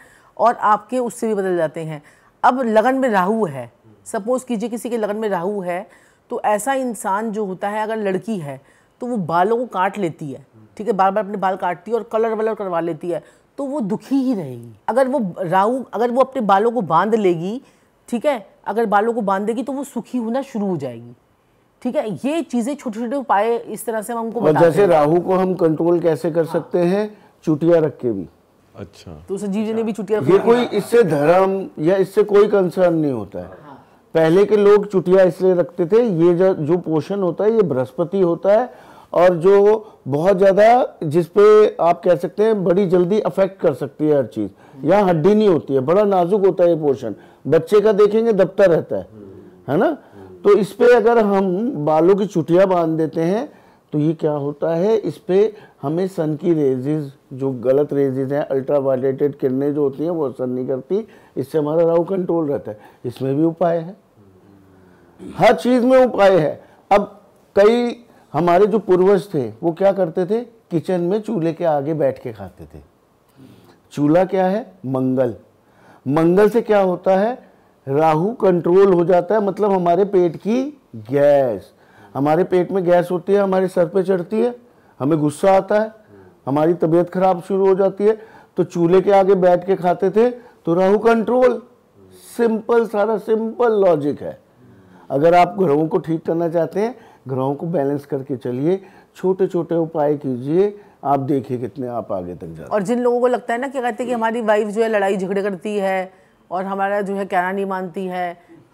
और आपके उससे भी बदल जाते हैं अब लगन में राहु है सपोज कीजिए किसी के लगन में राहु है तो ऐसा इंसान जो होता है अगर लड़की है तो वो बालों को काट लेती है ठीक है बार बार अपने बाल काटती है और कलर वलर करवा लेती है तो वो दुखी ही रहेगी अगर वो राहु अगर वो अपने बालों को बांध लेगी ठीक है अगर बालों को बांध देगी तो वो सुखी होना शुरू हो जाएगी ठीक है ये चीजें छोटे छोटे उपाय इस तरह से हम हमको जैसे राहु को हम कंट्रोल कैसे कर सकते हाँ। हैं चुटिया रख के भी अच्छा तो संजीव जी ने भी अच्छा। चुटिया ये कोई इससे धर्म या इससे कोई कंसर्न नहीं होता है हाँ। पहले के लोग चुटिया इसलिए रखते थे ये जो पोषण होता है ये बृहस्पति होता है और जो बहुत ज़्यादा जिस पे आप कह सकते हैं बड़ी जल्दी अफेक्ट कर सकती है हर चीज़ यहाँ हड्डी नहीं होती है बड़ा नाजुक होता है ये पोषण बच्चे का देखेंगे दबता रहता है है ना तो इस पर अगर हम बालों की चुटियाँ बांध देते हैं तो ये क्या होता है इस पर हमें सन की रेजेज जो गलत रेजेज हैं अल्ट्रा वायलेटेड किरणें जो होती हैं वो असर नहीं करती इससे हमारा राहु कंट्रोल रहता है इसमें भी उपाय है हर चीज़ में उपाय है अब कई हमारे जो पूर्वज थे वो क्या करते थे किचन में चूल्हे के आगे बैठ के खाते थे चूल्हा क्या है मंगल मंगल से क्या होता है राहु कंट्रोल हो जाता है मतलब हमारे पेट की गैस हमारे पेट में गैस होती है हमारे सर पे चढ़ती है हमें गुस्सा आता है हमारी तबीयत खराब शुरू हो जाती है तो चूल्हे के आगे बैठ के खाते थे तो राहु कंट्रोल सिंपल सारा सिंपल लॉजिक है अगर आप ग्रहों को ठीक करना चाहते हैं ग्रहों को बैलेंस करके चलिए छोटे छोटे उपाय कीजिए आप देखिए कितने आप आगे तक जाते और जिन लोगों को लगता है ना क्या कहते हैं कि हमारी वाइफ जो है लड़ाई झगड़े करती है और हमारा जो है कहना नहीं मानती है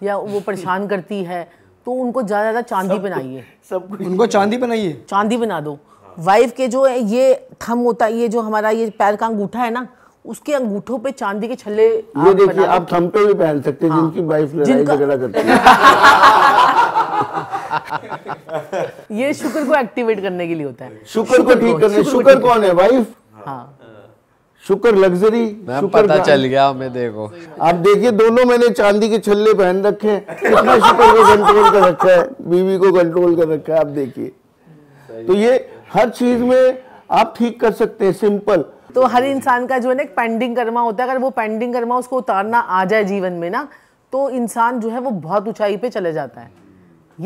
या वो परेशान करती है तो उनको ज़्यादा ज़्यादा चांदी बनाइए सब उनको चांदी बनाइए चांदी बना दो वाइफ के जो ये थम होता है ये जो हमारा ये पैर का अंगूठा है ना उसके अंगूठों पे चांदी के छल्ले ये देखिए आप थम पे भी पहन सकते हैं हाँ। जिनकी वाइफ लड़ाई झगड़ा करती है ये शुक्र को एक्टिवेट करने के लिए होता है शुक्र को ठीक करने शुक्र कौन है वाइफ हाँ शुक्र लग्जरी शुक्र पता चल गया हमें देखो आप देखिए दोनों मैंने चांदी के छल्ले पहन रखे हैं कितना शुक्र को कंट्रोल कर रखा है बीवी को कंट्रोल कर रखा है आप देखिए तो ये हर चीज में आप ठीक कर सकते हैं सिंपल तो हर इंसान का जो है ना एक पेंडिंग कर्मा होता है अगर वो पेंडिंग कर्मा उसको उतारना आ जाए जीवन में ना तो इंसान जो है वो बहुत ऊंचाई पे चले जाता है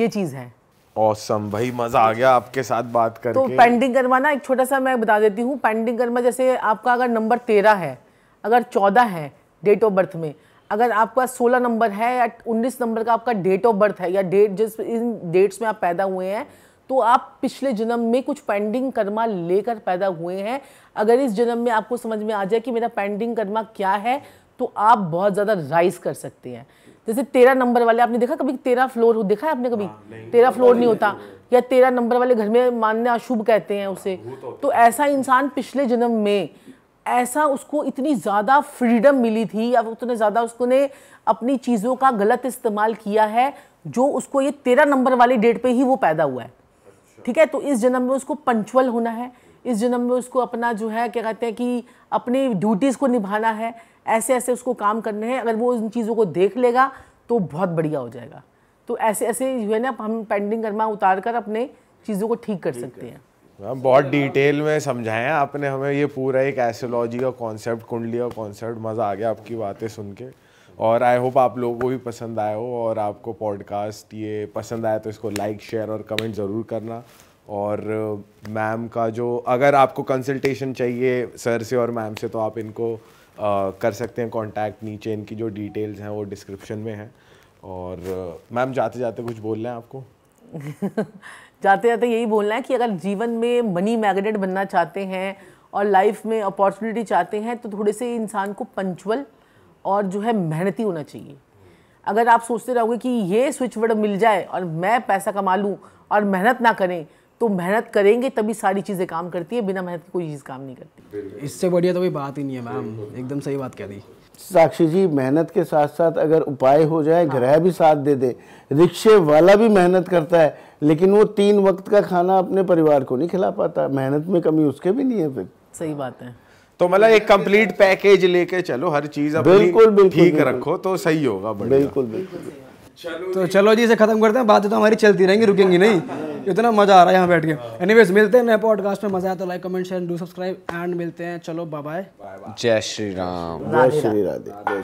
ये चीज़ है ऑसम भाई मजा आ गया आपके साथ बात तो करके तो पेंडिंग कर्मा ना एक छोटा सा मैं बता देती हूँ पेंडिंग कर्मा जैसे आपका अगर नंबर तेरह है अगर चौदह है डेट ऑफ बर्थ में अगर आपका सोलह नंबर है या उन्नीस नंबर का आपका डेट ऑफ बर्थ है या डेट जिस इन डेट्स में आप पैदा हुए हैं तो आप पिछले जन्म में कुछ पेंडिंग कर्मा लेकर पैदा हुए हैं अगर इस जन्म में आपको समझ में आ जाए कि मेरा पेंडिंग कर्मा क्या है तो आप बहुत ज़्यादा राइज कर सकते हैं जैसे तेरह नंबर वाले आपने देखा कभी तेरह फ्लोर देखा है आपने कभी हाँ, तेरह फ्लोर नहीं होता या तेरह नंबर वाले घर में मानने अशुभ कहते हैं उसे हाँ, तो, तो ऐसा इंसान पिछले जन्म में ऐसा उसको इतनी ज़्यादा फ्रीडम मिली थी या उतने ज़्यादा उसको ने अपनी चीज़ों का गलत इस्तेमाल किया है जो उसको ये तेरह नंबर वाली डेट पे ही वो पैदा हुआ है अच्छा। ठीक है तो इस जन्म में उसको पंचुअल होना है इस जन्म में उसको अपना जो है क्या कहते हैं कि अपनी ड्यूटीज़ को निभाना है ऐसे ऐसे उसको काम करने हैं अगर वो इन चीज़ों को देख लेगा तो बहुत बढ़िया हो जाएगा तो ऐसे ऐसे जो है ना हम पेंडिंग कर्मा उतार कर अपने चीज़ों को ठीक कर सकते हैं मैम हाँ, बहुत डिटेल में समझाएं आपने हमें ये पूरा एक एसोलॉजी का कॉन्सेप्ट कुंडली का कॉन्सेप्ट मज़ा आ गया आपकी बातें सुन के और आई होप आप लोगों को भी पसंद आया हो और आपको पॉडकास्ट ये पसंद आया तो इसको लाइक शेयर और कमेंट ज़रूर करना और मैम uh, का जो अगर आपको कंसल्टेशन चाहिए सर से और मैम से तो आप इनको आ, uh, कर सकते हैं कांटेक्ट नीचे इनकी जो डिटेल्स हैं वो डिस्क्रिप्शन में हैं और मैम uh, जाते जाते कुछ बोल रहे हैं आपको जाते जाते यही बोलना है कि अगर जीवन में मनी मैग्नेट बनना चाहते हैं और लाइफ में अपॉर्चुनिटी चाहते हैं तो थोड़े से इंसान को पंचुअल और जो है मेहनती होना चाहिए अगर आप सोचते रहोगे कि ये स्विच वर्ड मिल जाए और मैं पैसा कमा लूँ और मेहनत ना करें तो मेहनत करेंगे तभी सारी चीज़ें काम करती है बिना मेहनत की कोई चीज़ काम नहीं करती इससे बढ़िया तो कोई बात ही नहीं है मैम एकदम सही बात कह दी साक्षी जी मेहनत के साथ साथ अगर उपाय हो जाए हाँ। ग्रह भी साथ दे दे रिक्शे वाला भी मेहनत करता है लेकिन वो तीन वक्त का खाना अपने परिवार को नहीं खिला पाता मेहनत में कमी उसके भी नहीं है फिर सही बात है तो मतलब एक कंप्लीट पैकेज लेके चलो हर चीज बिल्कुल ठीक रखो तो सही होगा बिल्कुल बिल्कुल तो चलो जी इसे खत्म करते हैं बातें तो हमारी चलती रहेंगी रुकेंगी नहीं इतना मजा आ रहा है यहाँ बैठ के एनीवेज मिलते हैं नए पॉडकास्ट में मजा आया तो like comment share do subscribe and मिलते हैं चलो बाय बाय जय श्री राम जय श्री राधे